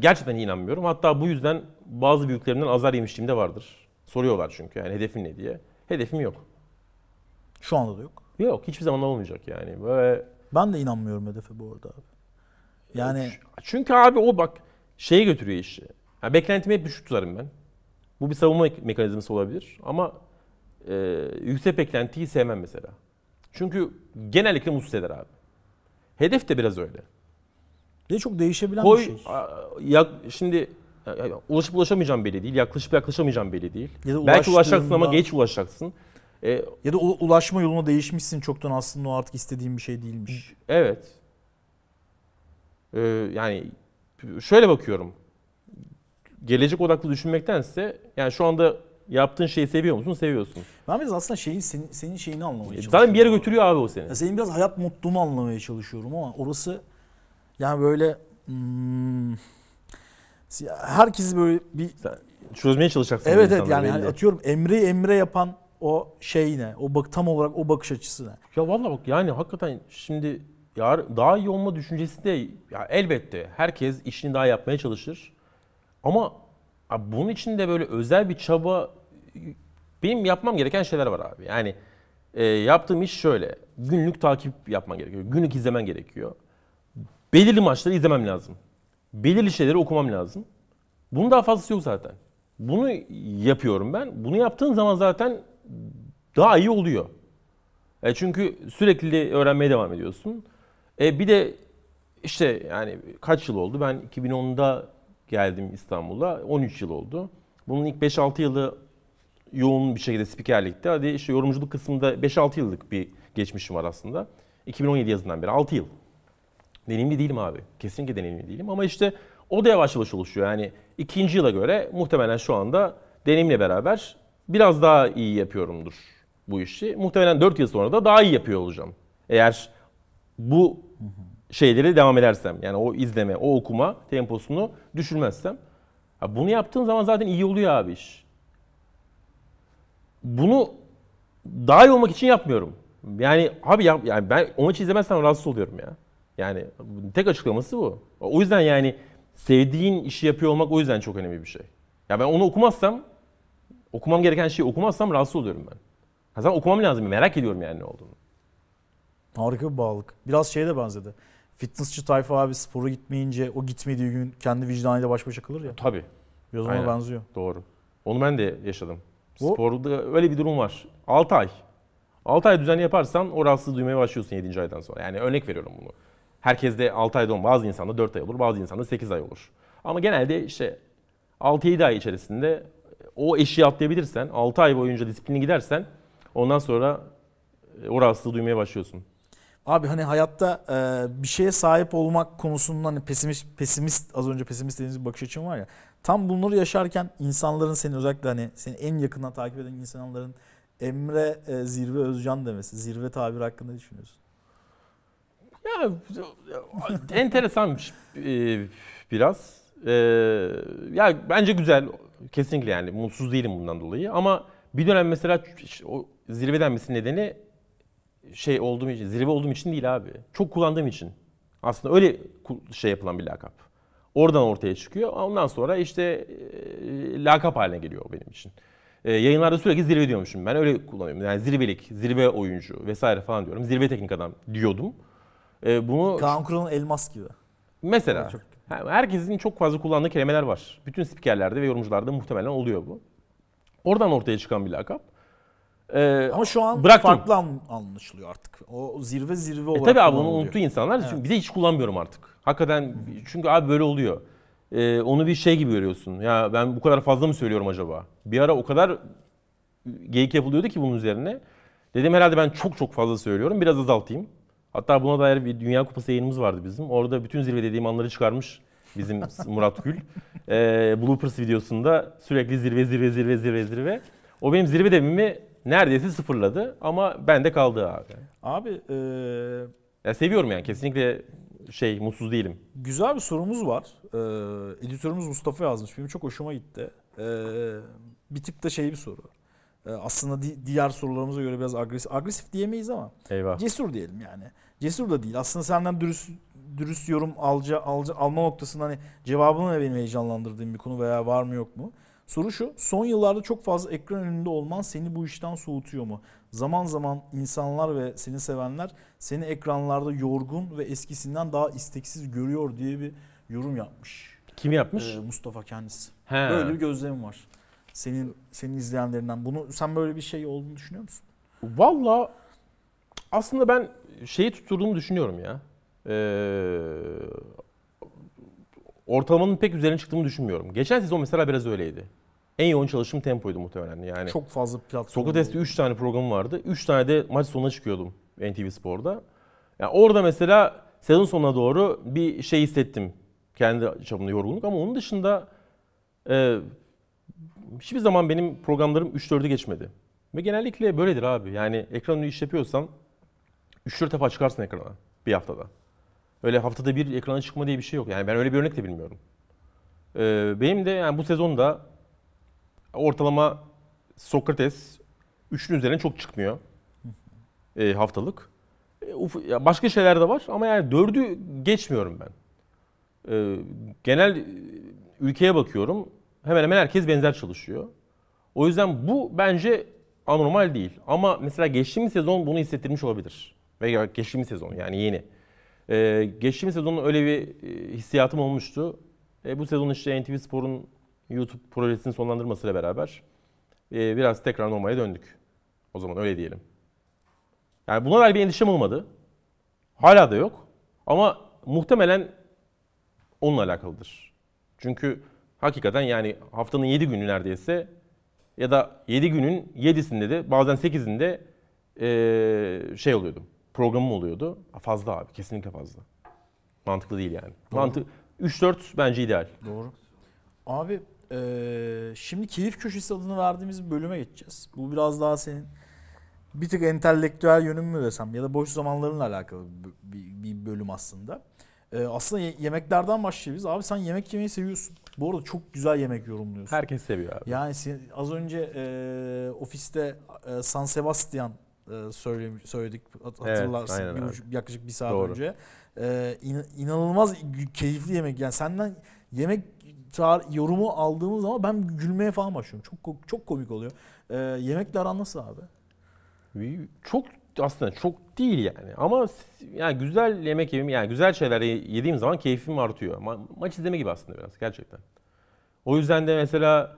Gerçekten inanmıyorum. Hatta bu yüzden bazı büyüklerimden azar yemişliğim de vardır. Soruyorlar çünkü yani hedefin ne diye. Hedefim yok. Şu anda da yok. Yok hiçbir zaman olmayacak yani. Böyle ben de inanmıyorum hedefe bu arada abi. Yani çünkü abi o bak şeye götürüyor işi. Yani beklentimi hep düşük tutarım ben. Bu bir savunma mekanizması olabilir ama e, yüksek beklentiyi sevmem mesela. Çünkü genellikle mutsuz eder abi. Hedef de biraz öyle. ne çok değişebilen Koy, bir şey. A, ya, şimdi ya, e, e, ulaşıp ulaşamayacağım belli değil. Yaklaşıp yaklaşamayacağım belli değil. Ya Belki ulaşacaksın ama geç ulaşacaksın. E, ya da ulaşma yoluna değişmişsin çoktan aslında o artık istediğin bir şey değilmiş. Evet. Ee, yani şöyle bakıyorum. Gelecek odaklı düşünmektense yani şu anda yaptığın şeyi seviyor musun? Seviyorsun. Ben biraz aslında şeyin senin, senin şeyini anlamaya e, çalışıyorum. Zaten bir yere götürüyor abi o seni. Ya senin biraz hayat mutluluğunu anlamaya çalışıyorum ama orası yani böyle hmm, herkesi böyle bir Sen çözmeye çalışacaksın. Evet evet yani, yani atıyorum Emre Emre yapan o şey ne? O bak tam olarak o bakış açısı ne? Ya vallahi bak yani hakikaten şimdi yar, daha iyi olma düşüncesi de ya elbette herkes işini daha yapmaya çalışır. Ama bunun için de böyle özel bir çaba benim yapmam gereken şeyler var abi. Yani e, yaptığım iş şöyle. Günlük takip yapman gerekiyor. Günlük izlemen gerekiyor. Belirli maçları izlemem lazım. Belirli şeyleri okumam lazım. Bunun daha fazlası yok zaten. Bunu yapıyorum ben. Bunu yaptığın zaman zaten daha iyi oluyor. E çünkü sürekli öğrenmeye devam ediyorsun. E bir de işte yani kaç yıl oldu? Ben 2010'da geldim İstanbul'a. 13 yıl oldu. Bunun ilk 5-6 yılı yoğun bir şekilde spikerlikti. Hadi işte yorumculuk kısmında 5-6 yıllık bir geçmişim var aslında. 2017 yazından beri 6 yıl. Deneyimli değilim abi. Kesinlikle deneyimli değilim. Ama işte o da yavaş yavaş oluşuyor. Yani ikinci yıla göre muhtemelen şu anda deneyimle beraber biraz daha iyi yapıyorumdur bu işi. Muhtemelen 4 yıl sonra da daha iyi yapıyor olacağım. Eğer bu şeyleri devam edersem yani o izleme, o okuma temposunu düşürmezsem. Ya bunu yaptığın zaman zaten iyi oluyor abi iş. Bunu daha iyi olmak için yapmıyorum. Yani abi ya, yani ben onu hiç izlemezsem rahatsız oluyorum ya. Yani tek açıklaması bu. O yüzden yani sevdiğin işi yapıyor olmak o yüzden çok önemli bir şey. Ya ben onu okumazsam Okumam gereken şeyi okumazsam rahatsız oluyorum ben. Ha zaten okumam lazım. Merak ediyorum yani ne olduğunu. Harika bir bağlılık. Biraz şeye de benzedi. Fitnessçi tayfa abi spora gitmeyince o gitmediği gün kendi vicdanıyla baş başa kalır ya. Tabii. Biraz ona benziyor. Doğru. Onu ben de yaşadım. O... Sporda öyle bir durum var. 6 ay. 6 ay düzenli yaparsan o rahatsızlığı duymaya başlıyorsun 7. aydan sonra. Yani örnek veriyorum bunu. Herkes de 6 ayda olmaz. Bazı insanda 4 ay olur, bazı insanda 8 ay olur. Ama genelde işte 6-7 ay içerisinde o eşiği atlayabilirsen, 6 ay boyunca disiplini gidersen ondan sonra e, o rahatsızlığı duymaya başlıyorsun. Abi hani hayatta e, bir şeye sahip olmak konusunda hani pesimist, pesimist az önce pesimist dediğiniz bir bakış açım var ya. Tam bunları yaşarken insanların seni özellikle hani seni en yakından takip eden insanların Emre e, Zirve Özcan demesi, zirve tabir hakkında ne düşünüyorsun? Ya enteresanmış e, biraz. E, ya bence güzel Kesinlikle yani mutsuz değilim bundan dolayı. Ama bir dönem mesela o zirve denmesi nedeni şey olduğum için, zirve olduğum için değil abi. Çok kullandığım için. Aslında öyle şey yapılan bir lakap. Oradan ortaya çıkıyor. Ondan sonra işte e, lakap haline geliyor benim için. E, yayınlarda sürekli zirve diyormuşum ben. Öyle kullanıyorum. Yani zirvelik, zirve oyuncu vesaire falan diyorum. Zirve teknik adam diyordum. E, bunu Kaan Kural'ın elmas gibi. Mesela. Çok Herkesin çok fazla kullandığı kelimeler var. Bütün spikerlerde ve yorumcularda muhtemelen oluyor bu. Oradan ortaya çıkan bir lakap. Ee, Ama şu an bıraktım. farklı anlaşılıyor artık. O zirve zirve e, olarak. E tabii abi onu unuttu insanlar. Evet. Çünkü bir de hiç kullanmıyorum artık. Hakikaten Hı-hı. çünkü abi böyle oluyor. Ee, onu bir şey gibi görüyorsun. Ya ben bu kadar fazla mı söylüyorum acaba? Bir ara o kadar geyik yapılıyordu ki bunun üzerine. Dedim herhalde ben çok çok fazla söylüyorum. Biraz azaltayım. Hatta buna dair bir Dünya Kupası yayınımız vardı bizim. Orada bütün zirve dediğim anları çıkarmış bizim [laughs] Murat Gül. Ee, bloopers videosunda sürekli zirve zirve zirve zirve zirve. O benim zirve demimi neredeyse sıfırladı ama bende kaldı abi. Abi ee... ya seviyorum yani kesinlikle şey mutsuz değilim. Güzel bir sorumuz var. Ee, editörümüz Mustafa yazmış. Benim çok hoşuma gitti. Ee, bir tık da şey bir soru. Ee, aslında di- diğer sorularımıza göre biraz agresif. Agresif diyemeyiz ama Eyvah. cesur diyelim yani. Cesur da değil. Aslında senden dürüst dürüst yorum alca, alca, alma noktasında hani cevabını da benim heyecanlandırdığım bir konu veya var mı yok mu? Soru şu, son yıllarda çok fazla ekran önünde olman seni bu işten soğutuyor mu? Zaman zaman insanlar ve seni sevenler seni ekranlarda yorgun ve eskisinden daha isteksiz görüyor diye bir yorum yapmış. Kim yapmış? Ee, Mustafa kendisi. He. Böyle bir gözlemim var. Senin senin izleyenlerinden bunu sen böyle bir şey olduğunu düşünüyor musun? Valla aslında ben şeyi tutturduğumu düşünüyorum ya. Ee, ortalamanın pek üzerine çıktığımı düşünmüyorum. Geçen sezon mesela biraz öyleydi. En yoğun çalışım tempoydu muhtemelen yani. Çok fazla platform. Sokrates'te 3 tane programım vardı. 3 tane de maç sonuna çıkıyordum NTV Spor'da. Yani orada mesela sezon sonuna doğru bir şey hissettim. Kendi çapımda yorgunluk ama onun dışında e, hiçbir zaman benim programlarım 3-4'ü geçmedi. Ve genellikle böyledir abi. Yani ekranını iş yapıyorsan 3-4 defa çıkarsın ekrana bir haftada. Öyle haftada bir ekrana çıkma diye bir şey yok. Yani ben öyle bir örnek de bilmiyorum. Ee, benim de yani bu sezonda ortalama Sokrates 3'ün üzerine çok çıkmıyor e, haftalık. E, uf, ya başka şeyler de var ama yani 4'ü geçmiyorum ben. E, genel ülkeye bakıyorum hemen hemen herkes benzer çalışıyor. O yüzden bu bence anormal değil. Ama mesela geçtiğimiz sezon bunu hissettirmiş olabilir. veya geçtiğimiz sezon yani yeni. Ee, geçtiğimiz sezonun öyle bir e, hissiyatım olmuştu. E, bu sezon işte NTV Spor'un YouTube projesini sonlandırmasıyla beraber e, biraz tekrar normale döndük. O zaman öyle diyelim. Yani buna dair bir endişem olmadı. Hala da yok. Ama muhtemelen onunla alakalıdır. Çünkü hakikaten yani haftanın 7 günü neredeyse ya da 7 günün 7'sinde de bazen 8'inde ee, şey oluyordu. Programım oluyordu. Fazla abi kesinlikle fazla. Mantıklı değil yani. Doğru. Mantık 3-4 bence ideal. Doğru. Abi ee, şimdi keyif köşesi adını verdiğimiz bir bölüme geçeceğiz. Bu biraz daha senin bir tık entelektüel yönün mü desem ya da boş zamanlarınla alakalı bir, bir bölüm aslında. Ee, aslında yemeklerden başlayabiliriz. Abi sen yemek yemeyi seviyorsun. Bu arada çok güzel yemek yorumluyorsun. Herkes seviyor abi. Yani sen- az önce e, ofiste e, San Sebastian e, söylem- söyledik Hat- Evet, hatırlarsın bir yaklaşık bir saat Doğru. önce. E, in- inanılmaz keyifli yemek. Yani senden yemek tar- yorumu aldığımız zaman ben gülmeye falan başlıyorum. Çok çok komik oluyor. E, yemekler anlasın abi. Çok aslında çok değil yani. Ama yani güzel yemek yemem yani güzel şeyler yediğim zaman keyfim artıyor. Ma- maç izleme gibi aslında biraz gerçekten. O yüzden de mesela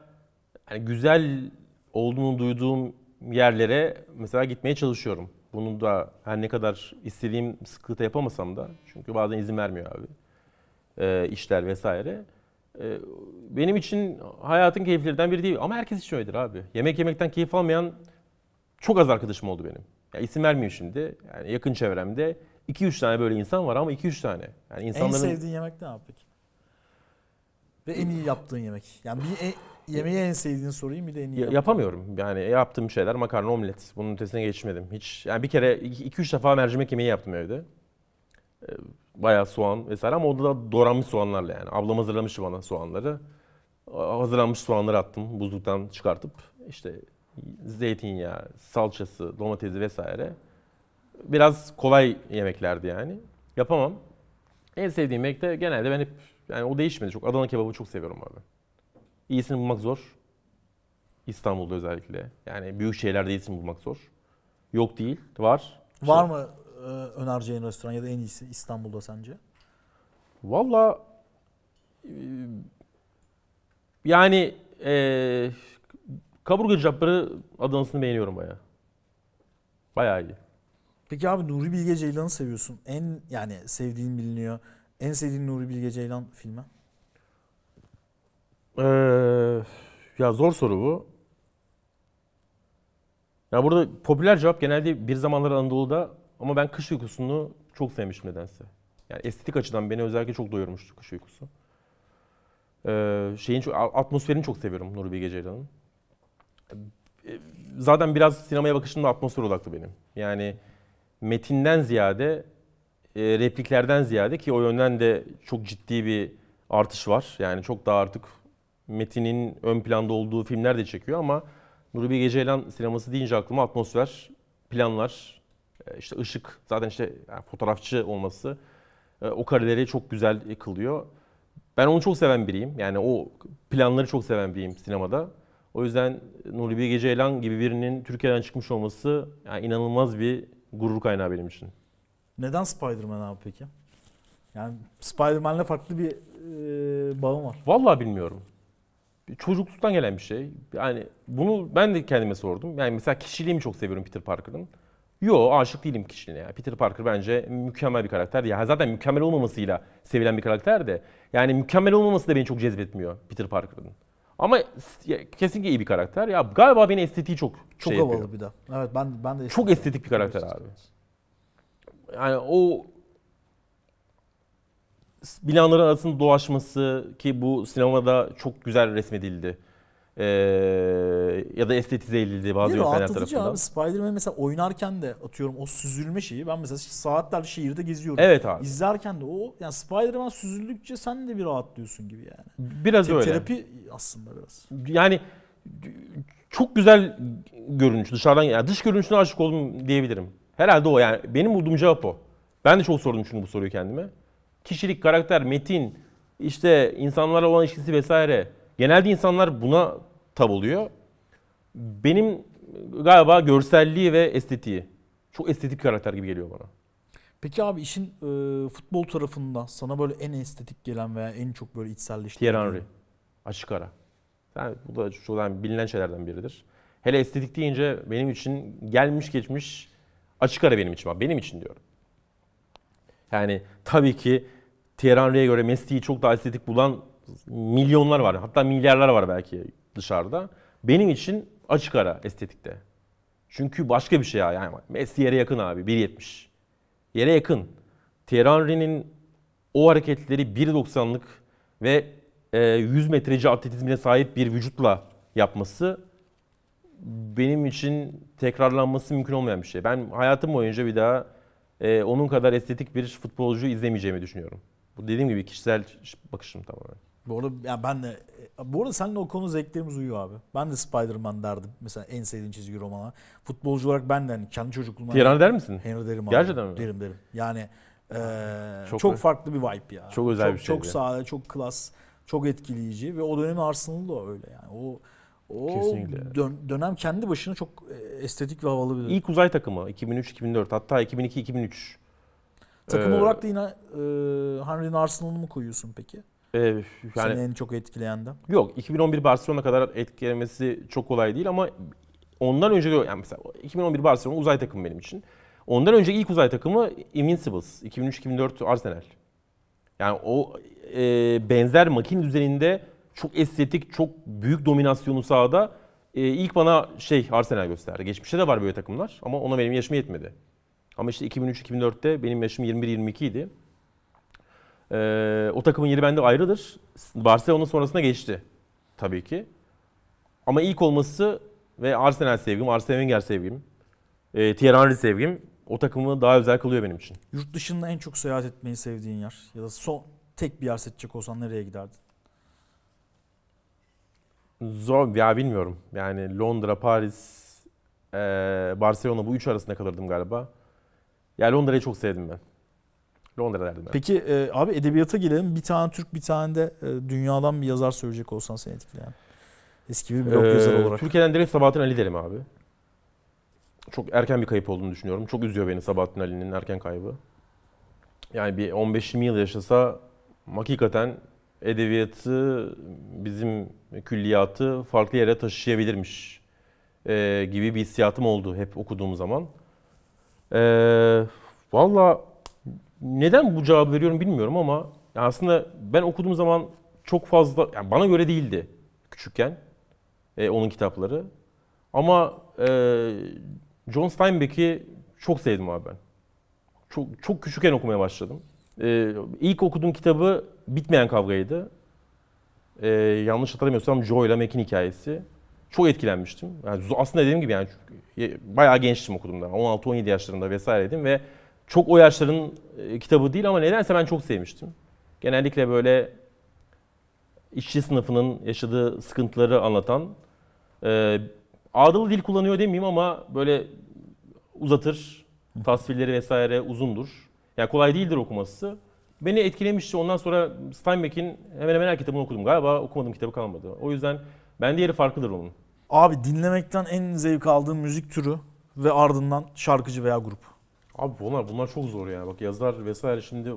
yani güzel olduğunu duyduğum yerlere mesela gitmeye çalışıyorum. Bunu da her ne kadar istediğim sıklıkta yapamasam da çünkü bazen izin vermiyor abi. E, işler vesaire. E, benim için hayatın keyiflerinden biri değil ama herkes için öyledir abi. Yemek yemekten keyif almayan çok az arkadaşım oldu benim ya isim vermeyeyim şimdi. Yani yakın çevremde 2-3 tane böyle insan var ama 2-3 tane. Yani insanların... En sevdiğin yemek ne abi Ve en iyi yaptığın yemek. Yani bir e, yemeği en sevdiğin sorayım bir de en iyi. Ya, yapamıyorum. Yani yaptığım şeyler makarna, omlet. Bunun ötesine geçmedim. Hiç yani bir kere 2-3 defa mercimek yemeği yaptım evde. Ee, bayağı soğan vesaire ama onda da doğranmış soğanlarla yani. Ablam hazırlamıştı bana soğanları. Hazırlanmış soğanları attım buzluktan çıkartıp işte zeytinyağı, salçası, domatesi vesaire. Biraz kolay yemeklerdi yani. Yapamam. En sevdiğim yemek de genelde ben hep yani o değişmedi çok. Adana kebabı çok seviyorum abi. İyisini bulmak zor. İstanbul'da özellikle. Yani büyük şehirlerde iyisini bulmak zor. Yok değil, var. Var işte, mı e, önereceğin restoran ya da en iyisi İstanbul'da sence? Valla e, yani e, Kaburga Cabbar'ı Adana'sını beğeniyorum bayağı. Bayağı iyi. Peki abi Nuri Bilge Ceylan'ı seviyorsun. En yani sevdiğin biliniyor. En sevdiğin Nuri Bilge Ceylan filmi? Ee, ya zor soru bu. Ya burada popüler cevap genelde bir zamanlar Anadolu'da ama ben kış uykusunu çok sevmişim nedense. Yani estetik açıdan beni özellikle çok doyurmuştu kış uykusu. Ee, şeyin atmosferini çok seviyorum Nuri Bilge Ceylan'ın zaten biraz sinemaya bakışım da atmosfer odaklı benim. Yani metinden ziyade e, repliklerden ziyade ki o yönden de çok ciddi bir artış var. Yani çok daha artık metinin ön planda olduğu filmler de çekiyor ama Nuri Bilge Ceylan sineması deyince aklıma atmosfer, planlar, e, işte ışık, zaten işte fotoğrafçı olması e, o kareleri çok güzel kılıyor. Ben onu çok seven biriyim. Yani o planları çok seven biriyim sinemada. O yüzden Nuri Gece Elan gibi birinin Türkiye'den çıkmış olması yani inanılmaz bir gurur kaynağı benim için. Neden Spider-Man abi peki? Yani Spider-Man'le farklı bir e, bağım var. Vallahi bilmiyorum. Çocukluktan gelen bir şey. Yani bunu ben de kendime sordum. Yani mesela kişiliğimi çok seviyorum Peter Parker'ın. Yo aşık değilim kişiliğine. Yani Peter Parker bence mükemmel bir karakter. Ya zaten mükemmel olmamasıyla sevilen bir karakter de. Yani mükemmel olmaması da beni çok cezbetmiyor Peter Parker'ın. Ama kesinlikle iyi bir karakter. Ya galiba beni estetiği çok çok şey havalı yapıyor. bir de. Evet ben ben de estetik çok estetik bir karakter estetik. abi. Yani o binaların arasında dolaşması ki bu sinemada çok güzel resmedildi e, ya da estetize edildiği bazı Değil yönetmenler tarafından. Abi, Spider-Man mesela oynarken de atıyorum o süzülme şeyi ben mesela saatlerce şehirde geziyorum. Evet abi. İzlerken de o yani Spider-Man süzüldükçe sen de bir rahatlıyorsun gibi yani. Biraz Te- öyle. Terapi aslında biraz. Yani çok güzel görünüş dışarıdan yani dış görünüşüne aşık oldum diyebilirim. Herhalde o yani benim bulduğum cevap o. Ben de çok sordum şunu bu soruyu kendime. Kişilik, karakter, metin, işte insanlara olan ilişkisi vesaire Genelde insanlar buna tabuluyor. Benim galiba görselliği ve estetiği. Çok estetik karakter gibi geliyor bana. Peki abi işin e, futbol tarafında sana böyle en estetik gelen veya en çok böyle içselleştiren... Thierry Henry. Açık ara. Yani bu da çok bilinen şeylerden biridir. Hele estetik deyince benim için gelmiş geçmiş açık ara benim için. Benim için diyorum. Yani tabii ki Thierry Henry'e göre Messi'yi çok daha estetik bulan milyonlar var. Hatta milyarlar var belki dışarıda. Benim için açık ara estetikte. Çünkü başka bir şey ya. Yani Messi yere yakın abi. 1.70. Yere yakın. Thierry Henry'nin o hareketleri 1.90'lık ve 100 e, metreci atletizmine sahip bir vücutla yapması benim için tekrarlanması mümkün olmayan bir şey. Ben hayatım boyunca bir daha e, onun kadar estetik bir futbolcu izlemeyeceğimi düşünüyorum. Bu dediğim gibi kişisel bakışım tamamen. Bu arada yani ben de bu arada seninle o konu zevklerimiz uyuyor abi. Ben de Spider-Man derdim. Mesela en sevdiğim çizgi romana. Futbolcu olarak ben de hani kendi çocukluğuma... Tierney der misin? Henry derim abi. Gerçekten mi? Derim derim. Yani e, çok, çok farklı bir vibe ya. Çok özel çok, bir şey. Çok sade, çok klas, çok etkileyici ve o dönemin Arsenal'ı da öyle yani. O o Kesinlikle. Dön, dönem kendi başına çok e, estetik ve havalı bir dönem. İlk uzay takımı 2003-2004 hatta 2002-2003. Takım ee, olarak da yine e, Henry'nin Arsenal'ını mı koyuyorsun peki? Ee, yani, Seni en çok etkileyen de? Yok 2011 Barcelona kadar etkilemesi çok kolay değil ama ondan önce de yani mesela 2011 Barcelona uzay takımı benim için. Ondan önce ilk uzay takımı Invincibles 2003-2004 Arsenal. Yani o e, benzer makine düzeninde çok estetik, çok büyük dominasyonu sahada e, ilk bana şey Arsenal gösterdi. Geçmişte de var böyle takımlar ama ona benim yaşım yetmedi. Ama işte 2003-2004'te benim yaşım 21-22 idi. Ee, o takımın yeri bende ayrıdır. Barcelona sonrasına geçti tabii ki. Ama ilk olması ve Arsenal sevgim, Arsene Wenger sevgim, e, Thierry Henry sevgim o takımı daha özel kılıyor benim için. Yurt dışında en çok seyahat etmeyi sevdiğin yer ya da son tek bir yer seçecek olsan nereye giderdin? Zor ya bilmiyorum. Yani Londra, Paris, e, Barcelona bu üç arasında kalırdım galiba. Ya Londra'yı çok sevdim ben. Londra'daydım. Ben. Peki e, abi edebiyata gelelim. Bir tane Türk bir tane de e, dünyadan bir yazar söyleyecek olsan seni etkileyen. Eski bir blog ee, yazarı olarak. Türkiye'den direkt Sabahattin Ali derim abi. Çok erken bir kayıp olduğunu düşünüyorum. Çok üzüyor beni Sabahattin Ali'nin erken kaybı. Yani bir 15-20 yıl yaşasa hakikaten edebiyatı, bizim külliyatı farklı yere taşıyabilirmiş e, gibi bir hissiyatım oldu hep okuduğum zaman. E, ee, Valla neden bu cevabı veriyorum bilmiyorum ama aslında ben okuduğum zaman çok fazla yani bana göre değildi küçükken e, onun kitapları. Ama e, John Steinbeck'i çok sevdim abi ben. Çok, çok küçükken okumaya başladım. E, ilk okuduğum kitabı Bitmeyen Kavga'ydı. E, yanlış hatırlamıyorsam Joe ile Mac'in hikayesi. Çok etkilenmiştim. Yani aslında dediğim gibi yani e, bayağı gençtim okuduğumda. 16-17 yaşlarında vesaireydim ve çok o yaşların e, kitabı değil ama nedense ben çok sevmiştim. Genellikle böyle işçi sınıfının yaşadığı sıkıntıları anlatan, e, ağdalı dil kullanıyor demeyeyim ama böyle uzatır, tasvirleri vesaire uzundur. Yani kolay değildir okuması. Beni etkilemişti. Ondan sonra Steinbeck'in hemen hemen her kitabını okudum. Galiba okumadığım kitabı kalmadı. O yüzden ben diğeri farklıdır onun. Abi dinlemekten en zevk aldığım müzik türü ve ardından şarkıcı veya grup. Abi bunlar bunlar çok zor yani. Bak yazar vesaire şimdi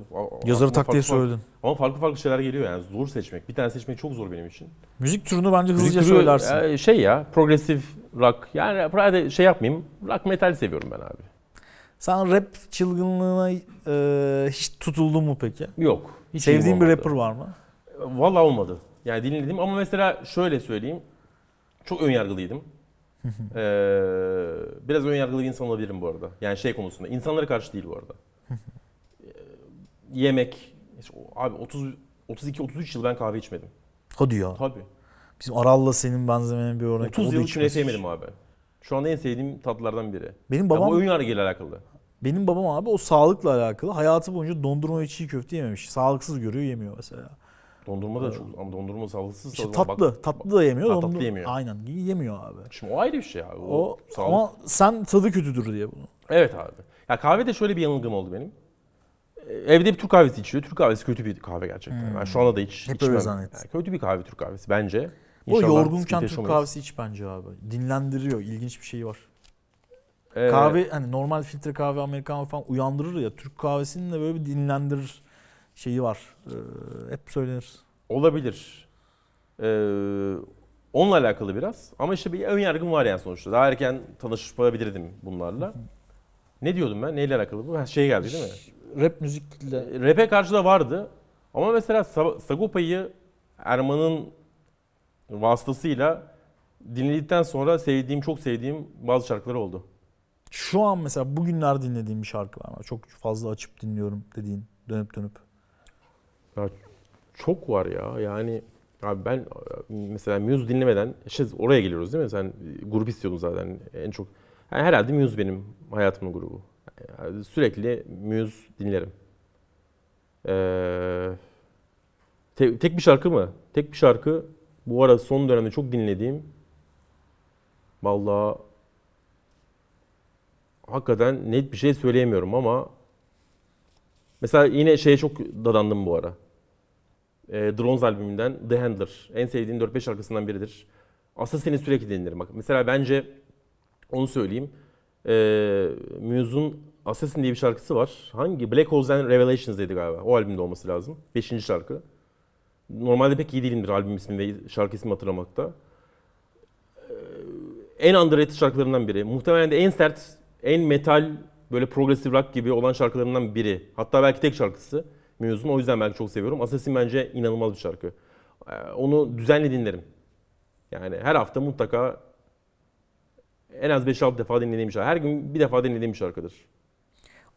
yazarı taktiye söyledin. Ama farklı farklı şeyler geliyor yani. Zor seçmek. Bir tane seçmek çok zor benim için. Müzik türünü bence hızlıca Müzik türü, söylersin. E, şey ya, progresif rock. Yani hadi şey yapmayayım. Rock metal seviyorum ben abi. Sen rap çılgınlığına e, hiç tutuldun mu peki? Yok. Hiç Sevdiğin bir rapper var mı? Vallahi olmadı. Yani dinledim ama mesela şöyle söyleyeyim. Çok ön yargılıydım ee, biraz ön yargılı bir insan olabilirim bu arada. Yani şey konusunda. insanlara karşı değil bu arada. Ee, yemek. Abi 30 32 33 yıl ben kahve içmedim. Hadi ya. Tabii. Bizim Aral'la senin benzemeyen bir örnek. 30 yıl içmeyi sevmedim abi. Şu anda en sevdiğim tatlardan biri. Benim babam... Ya bu ön yargıyla alakalı. Benim babam abi o sağlıkla alakalı. Hayatı boyunca dondurma ve çiğ köfte yememiş. Sağlıksız görüyor yemiyor mesela. Dondurma da çok ama dondurma sağlıksız. İşte tatlı. Bak, tatlı da yemiyor. Ha, dondur... tatlı yemiyor. Aynen. Yemiyor abi. Şimdi o ayrı bir şey abi. O, o sağlık... ama sen tadı kötüdür diye bunu. Evet abi. Ya kahvede şöyle bir yanılgım oldu benim. Ee, evde bir Türk kahvesi içiyor. Türk kahvesi kötü bir kahve gerçekten. Hmm. Ben şu anda da hiç Hep içmem. öyle Yani kötü bir kahve Türk kahvesi bence. o yorgunken Türk kahvesi iç bence abi. Dinlendiriyor. İlginç bir şey var. Ee, kahve hani normal filtre kahve Amerikan falan uyandırır ya. Türk kahvesini de böyle bir dinlendirir şeyi var. E, hep söylenir. Olabilir. Ee, onunla alakalı biraz. Ama işte bir ön yargım var yani sonuçta. Daha erken tanışabilirdim bunlarla. Ne diyordum ben? Neyle alakalı bu? şey geldi değil mi? Rap müzikle. E, rap'e karşı da vardı. Ama mesela Sagopa'yı Erman'ın vasıtasıyla dinledikten sonra sevdiğim, çok sevdiğim bazı şarkılar oldu. Şu an mesela bugünler dinlediğim bir şarkı var. Çok fazla açıp dinliyorum dediğin dönüp dönüp. Ya çok var ya. Yani abi ben mesela Muse dinlemeden işte oraya geliyoruz değil mi? Sen grup istiyordun zaten en çok. Yani herhalde Muse benim hayatımın grubu. Yani sürekli Muse dinlerim. Ee, tek bir şarkı mı? Tek bir şarkı bu arada son dönemde çok dinlediğim vallahi hakikaten net bir şey söyleyemiyorum ama Mesela yine şeye çok dadandım bu ara. E, Drones albümünden The Handler. En sevdiğin 4-5 şarkısından biridir. Aslında seni sürekli dinlerim. Bak mesela bence onu söyleyeyim. E, Muse'un Assassin diye bir şarkısı var. Hangi? Black Holes and Revelations dedi galiba. O albümde olması lazım. Beşinci şarkı. Normalde pek iyi değilimdir albüm ismi ve şarkı ismi hatırlamakta. Ee, en underrated şarkılarından biri. Muhtemelen de en sert, en metal böyle progresif rock gibi olan şarkılarından biri. Hatta belki tek şarkısı Muse'un. O yüzden belki çok seviyorum. Assassin bence inanılmaz bir şarkı. Ee, onu düzenli dinlerim. Yani her hafta mutlaka en az 5-6 defa dinlediğim şarkı. Her gün bir defa dinlediğim şarkıdır.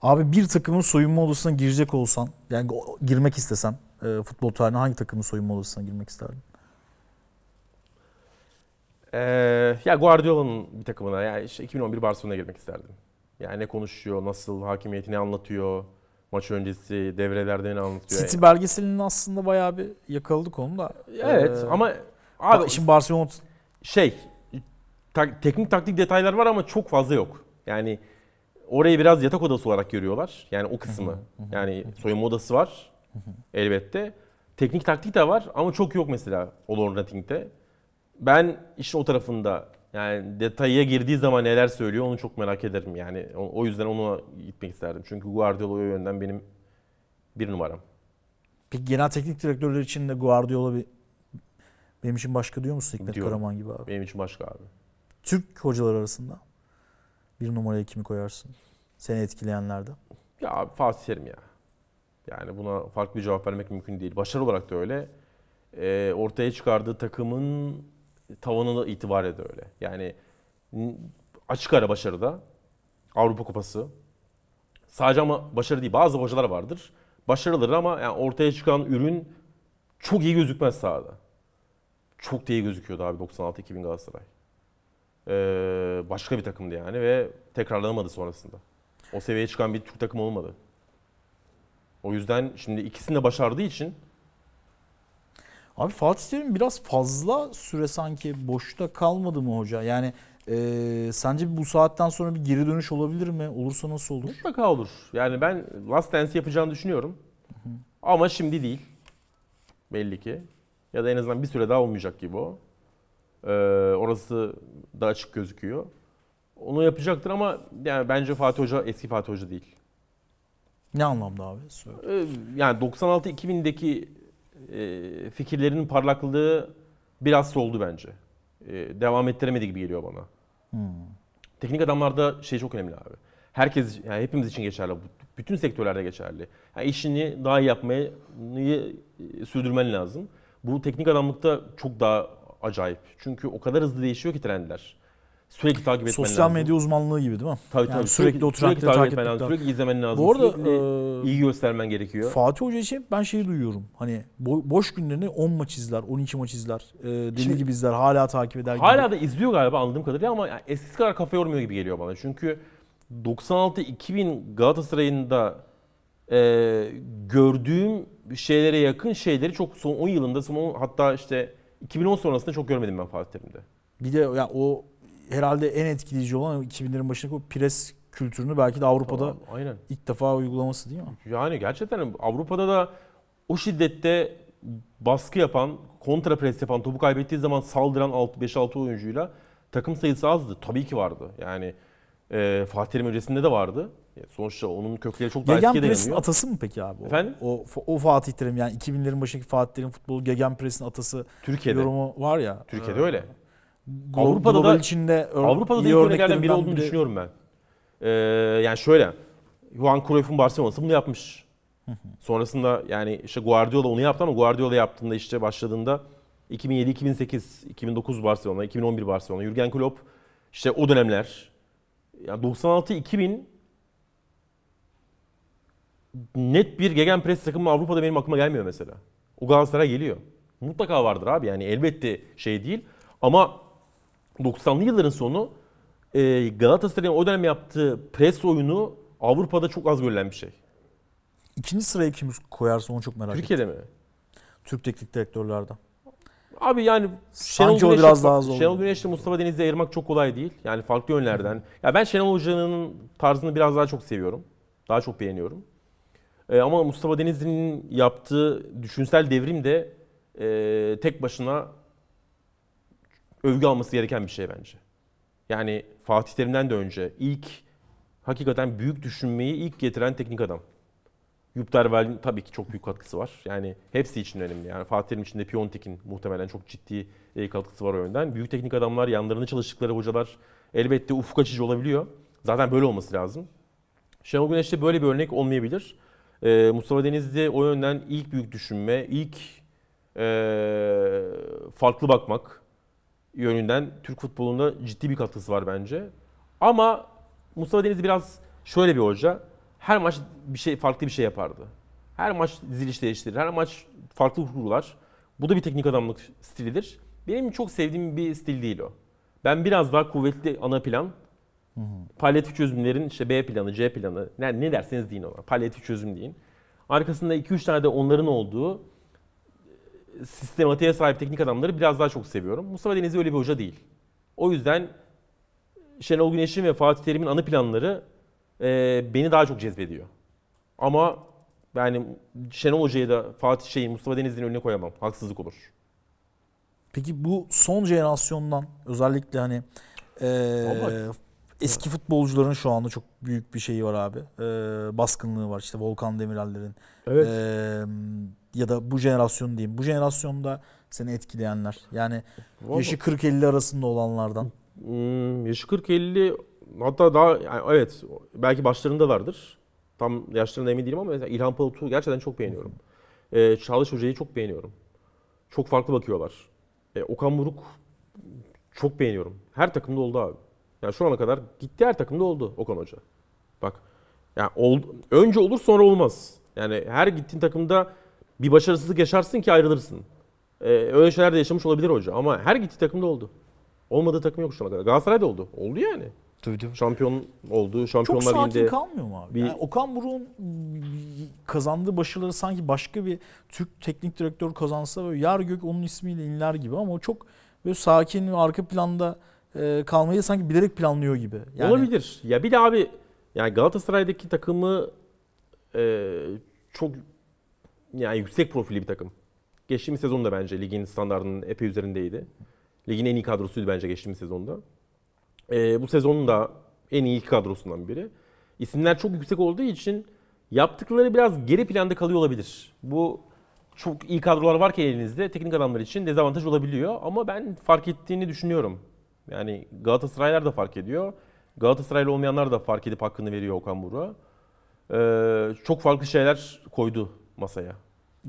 Abi bir takımın soyunma odasına girecek olsan, yani girmek istesen e, futbol tarihine hangi takımın soyunma odasına girmek isterdin? Ee, ya Guardiola'nın bir takımına, yani işte 2011 Barcelona'ya girmek isterdim. Yani ne konuşuyor, nasıl, hakimiyetini anlatıyor. Maç öncesi devrelerde ne anlatıyor. City yani. belgeselinin aslında bayağı bir yakaladık onu da. Evet ee, ama... Abi, şimdi Barcelona... Şey, ta- teknik taktik detaylar var ama çok fazla yok. Yani orayı biraz yatak odası olarak görüyorlar. Yani o kısmı. yani soyunma odası var elbette. Teknik taktik de var ama çok yok mesela Olor Notting'de. Ben işin o tarafında yani detaya girdiği zaman neler söylüyor onu çok merak ederim. Yani o yüzden onu gitmek isterdim. Çünkü Guardiola o yönden benim bir numaram. Peki genel teknik direktörler için de Guardiola bir benim için başka diyor musun Hikmet Diyorum. Karaman gibi abi? Benim için başka abi. Türk hocalar arasında bir numaraya kimi koyarsın? Seni etkileyenlerde? Ya abi Fatih Terim ya. Yani buna farklı bir cevap vermek mümkün değil. Başarı olarak da öyle. E, ortaya çıkardığı takımın tavanını itibariyle de öyle. Yani açık ara başarıda Avrupa Kupası sadece ama başarı değil bazı başarılar vardır. Başarıdır ama yani ortaya çıkan ürün çok iyi gözükmez sahada. Çok da iyi gözüküyordu abi 96-2000 Galatasaray. Ee, başka bir takımdı yani ve tekrarlanamadı sonrasında. O seviyeye çıkan bir Türk takımı olmadı. O yüzden şimdi ikisini de başardığı için Abi Fatih Terim biraz fazla süre sanki boşta kalmadı mı hoca? Yani e, sence bu saatten sonra bir geri dönüş olabilir mi? Olursa nasıl olur? Mutlaka olur. Yani ben Last Dance yapacağını düşünüyorum. Hı hı. Ama şimdi değil. Belli ki. Ya da en azından bir süre daha olmayacak gibi o. Ee, orası daha açık gözüküyor. Onu yapacaktır ama yani bence Fatih Hoca eski Fatih Hoca değil. Ne anlamda abi? Ee, yani 96-2000'deki e, fikirlerinin parlaklığı biraz soldu bence. E, devam ettiremedi gibi geliyor bana. Hmm. Teknik adamlarda şey çok önemli abi. Herkes, yani hepimiz için geçerli. Bütün sektörlerde geçerli. Yani işini daha iyi yapmayı e, sürdürmen lazım. Bu teknik adamlıkta çok daha acayip. Çünkü o kadar hızlı değişiyor ki trendler sürekli takip etmen Sosyal lazım. Sosyal medya uzmanlığı gibi değil mi? Tabii yani Sürekli, sürekli sürekli takip, takip etmen lazım. Sürekli izlemen lazım. Bu arada sürekli e, iyi göstermen gerekiyor. Fatih Hoca için ben şeyi duyuyorum. Hani bo- boş günlerini 10 maç izler, 12 maç izler. E, deli gibi izler. Hala takip eder gibi. Hala da izliyor galiba anladığım kadarıyla ama yani eskisi kadar kafa yormuyor gibi geliyor bana. Çünkü 96-2000 Galatasaray'ında e, gördüğüm şeylere yakın şeyleri çok son 10 yılında son 10, hatta işte 2010 sonrasında çok görmedim ben Fatih Terim'de. Bir de ya yani o herhalde en etkileyici olan 2000'lerin başındaki o pres kültürünü belki de Avrupa'da tamam, aynen. ilk defa uygulaması değil mi? Yani gerçekten Avrupa'da da o şiddette baskı yapan, kontra pres yapan, topu kaybettiği zaman saldıran 5-6 oyuncuyla takım sayısı azdı. Tabii ki vardı. Yani e, Fatih Terim öncesinde de vardı. Sonuçta onun kökleri çok daha Gegen eski atası mı peki abi? O, Efendim? O, o Fatih Terim yani 2000'lerin başındaki Fatih Terim futbolu Gegen atası Türkiye'de. yorumu var ya. Türkiye'de ee, öyle. Avrupa'da da içinde Avrupa'da da iyi örneklerden biri olduğunu biri... düşünüyorum ben. Ee, yani şöyle Juan Cruyff'un Barcelona'sı bunu yapmış. Sonrasında yani işte Guardiola onu yaptı ama Guardiola yaptığında işte başladığında 2007, 2008, 2009 Barcelona, 2011 Barcelona, Jurgen Klopp işte o dönemler yani 96 2000 net bir gegenpress takımı Avrupa'da benim aklıma gelmiyor mesela. O Galatasaray geliyor. Mutlaka vardır abi yani elbette şey değil ama 90'lı yılların sonu e, Galatasaray'ın o dönem yaptığı pres oyunu Avrupa'da çok az görülen bir şey. İkinci sırayı kim koyarsa onu çok merak Türkiye'de ettim. Türkiye'de mi? Türk teknik direktörlerden. Abi yani Şenol Güneş'le, biraz daha zor. Şenol Güneş'le Mustafa Denizli'yi ayırmak çok kolay değil. Yani farklı yönlerden. Ya ben Şenol Hoca'nın tarzını biraz daha çok seviyorum. Daha çok beğeniyorum. Ee, ama Mustafa Denizli'nin yaptığı düşünsel devrim de e, tek başına övgü alması gereken bir şey bence. Yani Fatih Terim'den de önce ilk hakikaten büyük düşünmeyi ilk getiren teknik adam. Jupp Derwell'in tabii ki çok büyük katkısı var. Yani hepsi için önemli. Yani Fatih Terim için de Piontek'in muhtemelen çok ciddi e, katkısı var o yönden. Büyük teknik adamlar, yanlarında çalıştıkları hocalar elbette ufuk açıcı olabiliyor. Zaten böyle olması lazım. Şenol Güneş'te böyle bir örnek olmayabilir. Ee, Mustafa Denizli o yönden ilk büyük düşünme, ilk ee, farklı bakmak, yönünden Türk futbolunda ciddi bir katkısı var bence. Ama Mustafa Deniz biraz şöyle bir hoca. Her maç bir şey farklı bir şey yapardı. Her maç diziliş değiştirir. Her maç farklı kurular Bu da bir teknik adamlık stilidir. Benim çok sevdiğim bir stil değil o. Ben biraz daha kuvvetli ana plan, hı palyatif çözümlerin işte B planı, C planı, ne, ne derseniz deyin ona. Palyatif çözüm deyin. Arkasında 2-3 tane de onların olduğu sistematiğe sahip teknik adamları biraz daha çok seviyorum. Mustafa Denizli öyle bir hoca değil. O yüzden Şenol Güneş'in ve Fatih Terim'in anı planları e, beni daha çok cezbediyor. Ama yani Şenol Hoca'yı da Fatih şeyi Mustafa Denizli'nin önüne koyamam. Haksızlık olur. Peki bu son jenerasyondan özellikle hani e, eski futbolcuların şu anda çok büyük bir şeyi var abi. E, baskınlığı var işte Volkan Demirel'lerin. Evet. E, ya da bu jenerasyon diyeyim. Bu jenerasyonda seni etkileyenler. Yani Vallahi, yaşı 40-50 arasında olanlardan. Hmm, yaşı 40-50 hatta daha yani evet belki başlarında vardır Tam yaşlarına emin değilim ama mesela İlhan Palut'u gerçekten çok beğeniyorum. Ee, Çağdaş Hoca'yı çok beğeniyorum. Çok farklı bakıyorlar. Ee, Okan Buruk çok beğeniyorum. Her takımda oldu abi. Yani şu ana kadar gitti her takımda oldu Okan Hoca. Bak yani ol, önce olur sonra olmaz. Yani her gittiğin takımda bir başarısızlık yaşarsın ki ayrılırsın. Ee, öyle şeyler de yaşamış olabilir hoca ama her gittiği takımda oldu. Olmadığı takım yok şu ana kadar. Galatasaray'da oldu. Oldu yani. Tabii tabii. Şampiyon oldu. Şampiyonlar Çok sakin kalmıyor mu abi? bir- Yani Okan Buruk'un kazandığı başarıları sanki başka bir Türk teknik direktör kazansa böyle yar gök onun ismiyle inler gibi ama o çok böyle sakin arka planda e, kalmayı sanki bilerek planlıyor gibi. Yani olabilir. Ya bir de abi yani Galatasaray'daki takımı e, çok yani yüksek profili bir takım. Geçtiğimiz sezonda bence ligin standartının epey üzerindeydi. Ligin en iyi kadrosuydu bence geçtiğimiz sezonda. E, bu sezonun da en iyi kadrosundan biri. İsimler çok yüksek olduğu için yaptıkları biraz geri planda kalıyor olabilir. Bu çok iyi kadrolar var ki elinizde teknik adamlar için dezavantaj olabiliyor ama ben fark ettiğini düşünüyorum. Yani Galatasaraylar da fark ediyor. Galatasaraylı olmayanlar da fark edip hakkını veriyor Okan Buruk'a. Ee, çok farklı şeyler koydu masaya.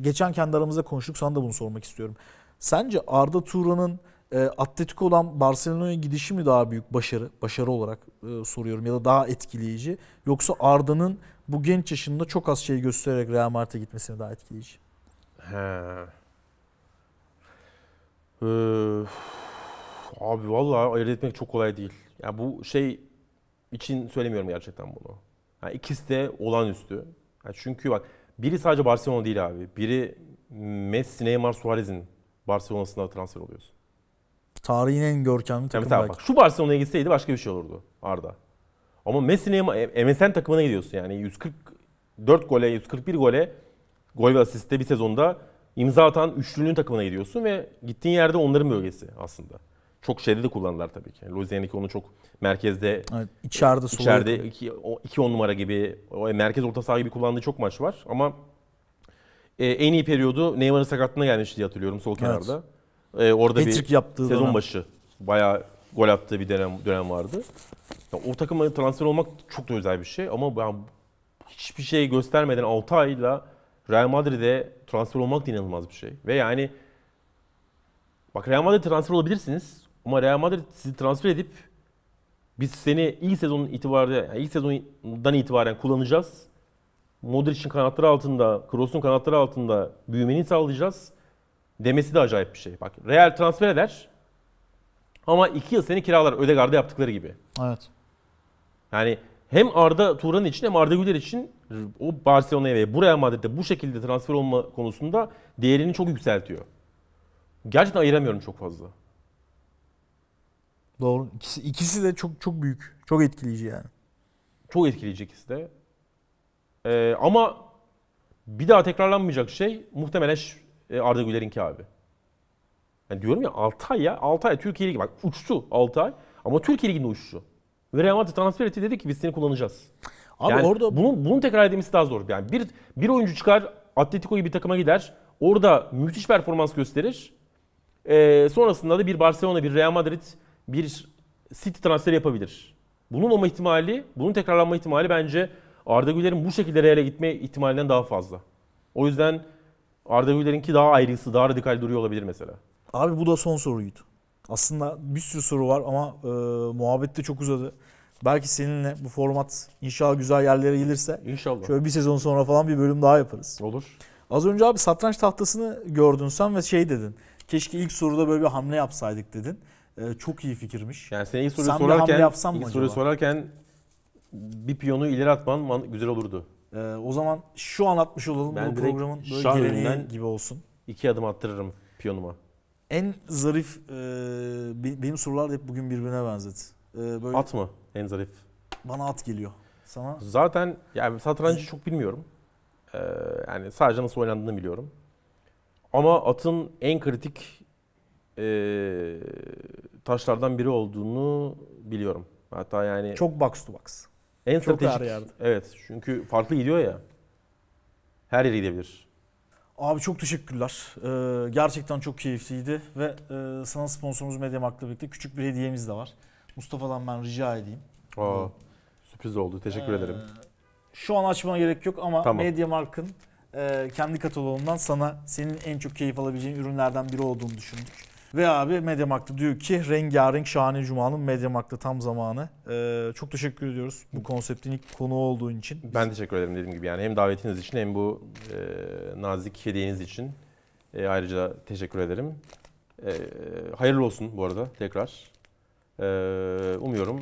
Geçen kendi aramızda konuştuk sana da bunu sormak istiyorum. Sence Arda Turan'ın e, Atletico olan Barcelona'ya gidişi mi daha büyük başarı? Başarı olarak e, soruyorum ya da daha etkileyici. Yoksa Arda'nın bu genç yaşında çok az şey göstererek Real Madrid'e gitmesi mi daha etkileyici? He. Ee, abi vallahi ayırt etmek çok kolay değil. Yani bu şey için söylemiyorum gerçekten bunu. Yani ikisi de olağanüstü. Yani çünkü bak biri sadece Barcelona değil abi. Biri Messi, Neymar, Suarez'in Barcelona'sına transfer oluyorsun. Tarihin en görkemli takımı yani belki. Bak, şu Barcelona'ya gitseydi başka bir şey olurdu Arda. Ama Messi, Neymar, e, MSN takımına gidiyorsun yani. 144 gole, 141 gole gol ve asiste bir sezonda imza atan üçlünün takımına gidiyorsun ve gittiğin yerde onların bölgesi aslında çok şeyde de kullandılar tabii ki. Louisiana'daki onu çok merkezde evet, içeride e, içeride soğuk. iki, on numara gibi o e, merkez orta saha gibi kullandığı çok maç var ama e, en iyi periyodu Neymar'ın sakatlığına gelmişti diye hatırlıyorum sol kenarda. Evet. E, orada Patrick bir yaptığı sezon dönem. başı bayağı gol attığı bir dönem dönem vardı. Ya, o takıma transfer olmak çok da özel bir şey ama ben hiçbir şey göstermeden 6 ayla Real Madrid'e transfer olmak da inanılmaz bir şey. Ve yani bak Real Madrid transfer olabilirsiniz. Ama Real Madrid sizi transfer edip biz seni ilk sezonun itibarıyla yani ilk sezondan itibaren kullanacağız. Modric'in kanatları altında, Kroos'un kanatları altında büyümeni sağlayacağız demesi de acayip bir şey. Bak Real transfer eder ama iki yıl seni kiralar Ödegaard'a yaptıkları gibi. Evet. Yani hem Arda Turan için hem Arda Güler için o Barcelona'ya ve bu Real Madrid'de bu şekilde transfer olma konusunda değerini çok yükseltiyor. Gerçekten ayıramıyorum çok fazla. Doğru. İkisi, ikisi de çok çok büyük. Çok etkileyici yani. Çok etkileyici ikisi de. Ee, ama bir daha tekrarlanmayacak şey muhtemelen e, Arda Güler'inki abi. Yani diyorum ya 6 ay ya. 6 ay Türkiye Ligi. Bak uçtu 6 ay. Ama Türkiye Ligi'nde uçtu. Ve Real Madrid transfer etti dedi ki biz seni kullanacağız. Abi yani orada... Bunun, bunun tekrar edilmesi daha zor. Yani bir, bir oyuncu çıkar Atletico gibi bir takıma gider. Orada müthiş performans gösterir. Ee, sonrasında da bir Barcelona, bir Real Madrid bir City transferi yapabilir. Bunun olma ihtimali, bunun tekrarlanma ihtimali bence Arda Güler'in bu şekilde Real'e gitme ihtimalinden daha fazla. O yüzden Arda Güler'inki daha ayrısı, daha radikal duruyor olabilir mesela. Abi bu da son soruydu. Aslında bir sürü soru var ama e, muhabbet de çok uzadı. Belki seninle bu format inşallah güzel yerlere gelirse. İnşallah. Şöyle bir sezon sonra falan bir bölüm daha yaparız. Olur. Az önce abi satranç tahtasını gördün sen ve şey dedin. Keşke ilk soruda böyle bir hamle yapsaydık dedin. Ee, çok iyi fikirmiş. Yani sen ilk soruyu Sen sorarken, yapsam ilk soruyu sorarken bir piyonu ileri atman güzel olurdu. Ee, o zaman şu an atmış olalım ben bu programın böyle geleneği gibi olsun. İki adım attırırım piyonuma. En zarif e, benim sorular da hep bugün birbirine benzet. E, ee, böyle at mı en zarif? Bana at geliyor. Sana Zaten yani satrancı çok bilmiyorum. Ee, yani sadece nasıl oynandığını biliyorum. Ama atın en kritik e, taşlardan biri olduğunu biliyorum. Hatta yani çok box to box. En çok stratejik. Evet. Çünkü farklı gidiyor ya. Her yere gidebilir. Abi çok teşekkürler. Ee, gerçekten çok keyifliydi ve e, sana sponsorumuz Mediamarkt'la birlikte küçük bir hediyemiz de var. Mustafa'dan ben rica edeyim. Aa, sürpriz oldu. Teşekkür ee, ederim. Şu an açmana gerek yok ama tamam. Mediamarkt'ın e, kendi kataloğundan sana senin en çok keyif alabileceğin ürünlerden biri olduğunu düşündük. Ve abi Mediamarkt'ta diyor ki rengarenk şahane cumanın Mediamarkt'ta tam zamanı. Ee, çok teşekkür ediyoruz bu konseptin ilk konu olduğun için. Ben teşekkür ederim dediğim gibi yani hem davetiniz için hem bu e, nazik hediyeniz için e, ayrıca teşekkür ederim. E, hayırlı olsun bu arada tekrar. E, umuyorum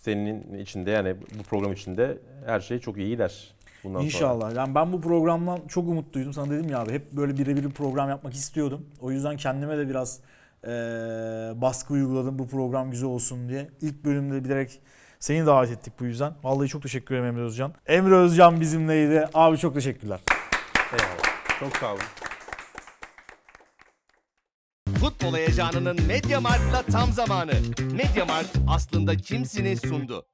senin içinde yani bu program içinde her şey çok iyi gider. Bundan İnşallah. Sonra. Yani ben bu programdan çok umutluydum. Sana dedim ya abi hep böyle birebir bir program yapmak istiyordum. O yüzden kendime de biraz e, baskı uyguladın bu program güzel olsun diye. İlk bölümde bilerek seni davet ettik bu yüzden. Vallahi çok teşekkür ederim Emre Özcan. Emre Özcan bizimleydi. Abi çok teşekkürler. Eyvallah. Çok sağ olun. Futbol heyecanının Mediamarkt'la tam zamanı. Mediamart aslında kimsini sundu.